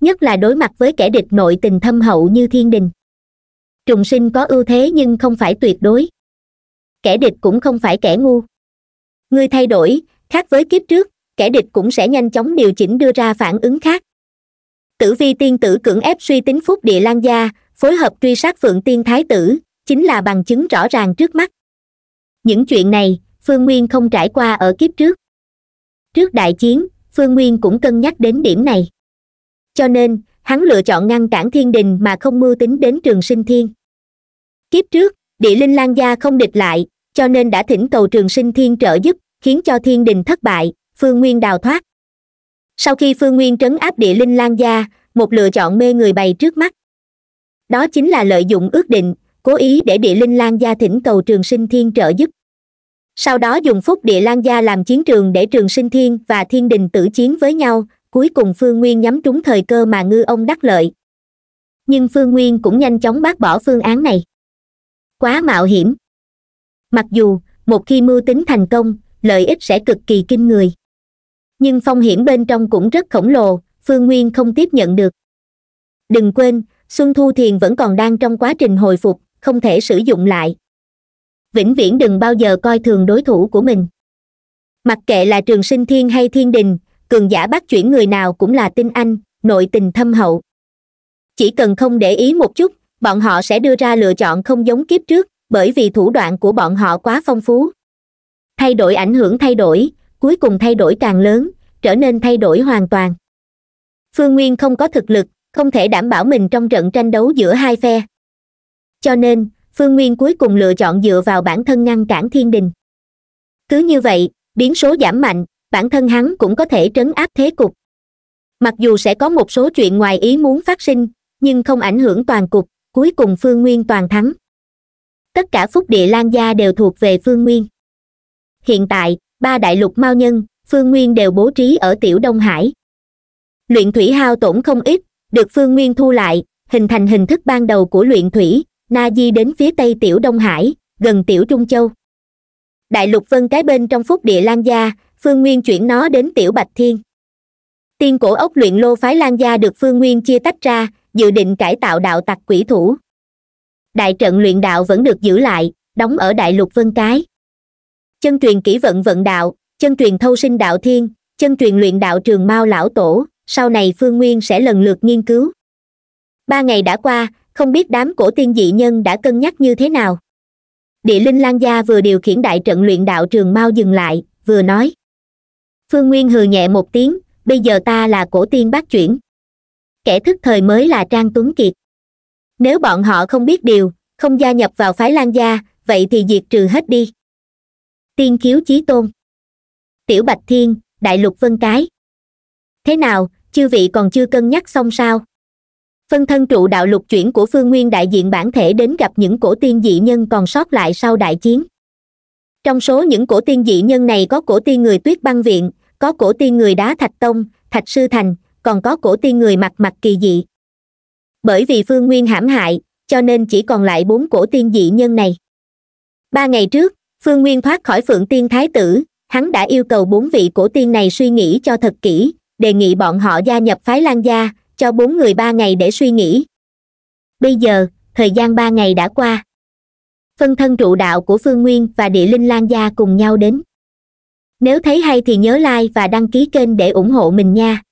nhất là đối mặt với kẻ địch nội tình thâm hậu như thiên đình trùng sinh có ưu thế nhưng không phải tuyệt đối kẻ địch cũng không phải kẻ ngu ngươi thay đổi khác với kiếp trước kẻ địch cũng sẽ nhanh chóng điều chỉnh đưa ra phản ứng khác tử vi tiên tử cưỡng ép suy tính phúc địa lan gia phối hợp truy sát phượng tiên thái tử chính là bằng chứng rõ ràng trước mắt những chuyện này phương nguyên không trải qua ở kiếp trước trước đại chiến phương nguyên cũng cân nhắc đến điểm này cho nên hắn lựa chọn ngăn cản thiên đình mà không mưu tính đến trường sinh thiên kiếp trước địa linh lan gia không địch lại cho nên đã thỉnh cầu trường sinh thiên trợ giúp khiến cho thiên đình thất bại phương nguyên đào thoát sau khi phương nguyên trấn áp địa linh lan gia một lựa chọn mê người bày trước mắt đó chính là lợi dụng ước định cố ý để địa linh lan gia thỉnh cầu trường sinh thiên trợ giúp sau đó dùng phúc địa lan gia làm chiến trường để trường sinh thiên và thiên đình tử chiến với nhau cuối cùng phương nguyên nhắm trúng thời cơ mà ngư ông đắc lợi nhưng phương nguyên cũng nhanh chóng bác bỏ phương án này quá mạo hiểm mặc dù một khi mưu tính thành công lợi ích sẽ cực kỳ kinh người nhưng phong hiểm bên trong cũng rất khổng lồ phương nguyên không tiếp nhận được đừng quên xuân thu thiền vẫn còn đang trong quá trình hồi phục không thể sử dụng lại vĩnh viễn đừng bao giờ coi thường đối thủ của mình mặc kệ là trường sinh thiên hay thiên đình cường giả bắt chuyển người nào cũng là tin anh nội tình thâm hậu chỉ cần không để ý một chút bọn họ sẽ đưa ra lựa chọn không giống kiếp trước bởi vì thủ đoạn của bọn họ quá phong phú thay đổi ảnh hưởng thay đổi cuối cùng thay đổi càng lớn trở nên thay đổi hoàn toàn phương nguyên không có thực lực không thể đảm bảo mình trong trận tranh đấu giữa hai phe cho nên phương nguyên cuối cùng lựa chọn dựa vào bản thân ngăn cản thiên đình cứ như vậy biến số giảm mạnh bản thân hắn cũng có thể trấn áp thế cục mặc dù sẽ có một số chuyện ngoài ý muốn phát sinh nhưng không ảnh hưởng toàn cục cuối cùng phương nguyên toàn thắng tất cả phúc địa lan gia đều thuộc về phương nguyên hiện tại ba đại lục mao nhân phương nguyên đều bố trí ở tiểu đông hải luyện thủy hao tổn không ít được phương nguyên thu lại hình thành hình thức ban đầu của luyện thủy na di đến phía tây tiểu đông hải gần tiểu trung châu đại lục vân cái bên trong phúc địa lan gia phương nguyên chuyển nó đến tiểu bạch thiên tiên cổ ốc luyện lô phái lan gia được phương nguyên chia tách ra dự định cải tạo đạo tặc quỷ thủ đại trận luyện đạo vẫn được giữ lại đóng ở đại lục vân cái chân truyền kỹ vận vận đạo chân truyền thâu sinh đạo thiên chân truyền luyện đạo trường mao lão tổ sau này phương nguyên sẽ lần lượt nghiên cứu ba ngày đã qua không biết đám cổ tiên dị nhân đã cân nhắc như thế nào địa linh lan gia vừa điều khiển đại trận luyện đạo trường mau dừng lại vừa nói phương nguyên hừ nhẹ một tiếng bây giờ ta là cổ tiên bác chuyển kẻ thức thời mới là trang tuấn kiệt nếu bọn họ không biết điều không gia nhập vào phái lan gia vậy thì diệt trừ hết đi tiên khiếu chí tôn tiểu bạch thiên đại lục vân cái thế nào chư vị còn chưa cân nhắc xong sao phân thân trụ đạo lục chuyển của phương nguyên đại diện bản thể đến gặp những cổ tiên dị nhân còn sót lại sau đại chiến trong số những cổ tiên dị nhân này có cổ tiên người tuyết băng viện có cổ tiên người đá thạch tông thạch sư thành còn có cổ tiên người mặt mặt kỳ dị bởi vì phương nguyên hãm hại cho nên chỉ còn lại bốn cổ tiên dị nhân này ba ngày trước phương nguyên thoát khỏi phượng tiên thái tử hắn đã yêu cầu bốn vị cổ tiên này suy nghĩ cho thật kỹ đề nghị bọn họ gia nhập phái lan gia cho bốn người ba ngày để suy nghĩ bây giờ thời gian ba ngày đã qua phân thân trụ đạo của phương nguyên và địa linh lan gia cùng nhau đến nếu thấy hay thì nhớ like và đăng ký kênh để ủng hộ mình nha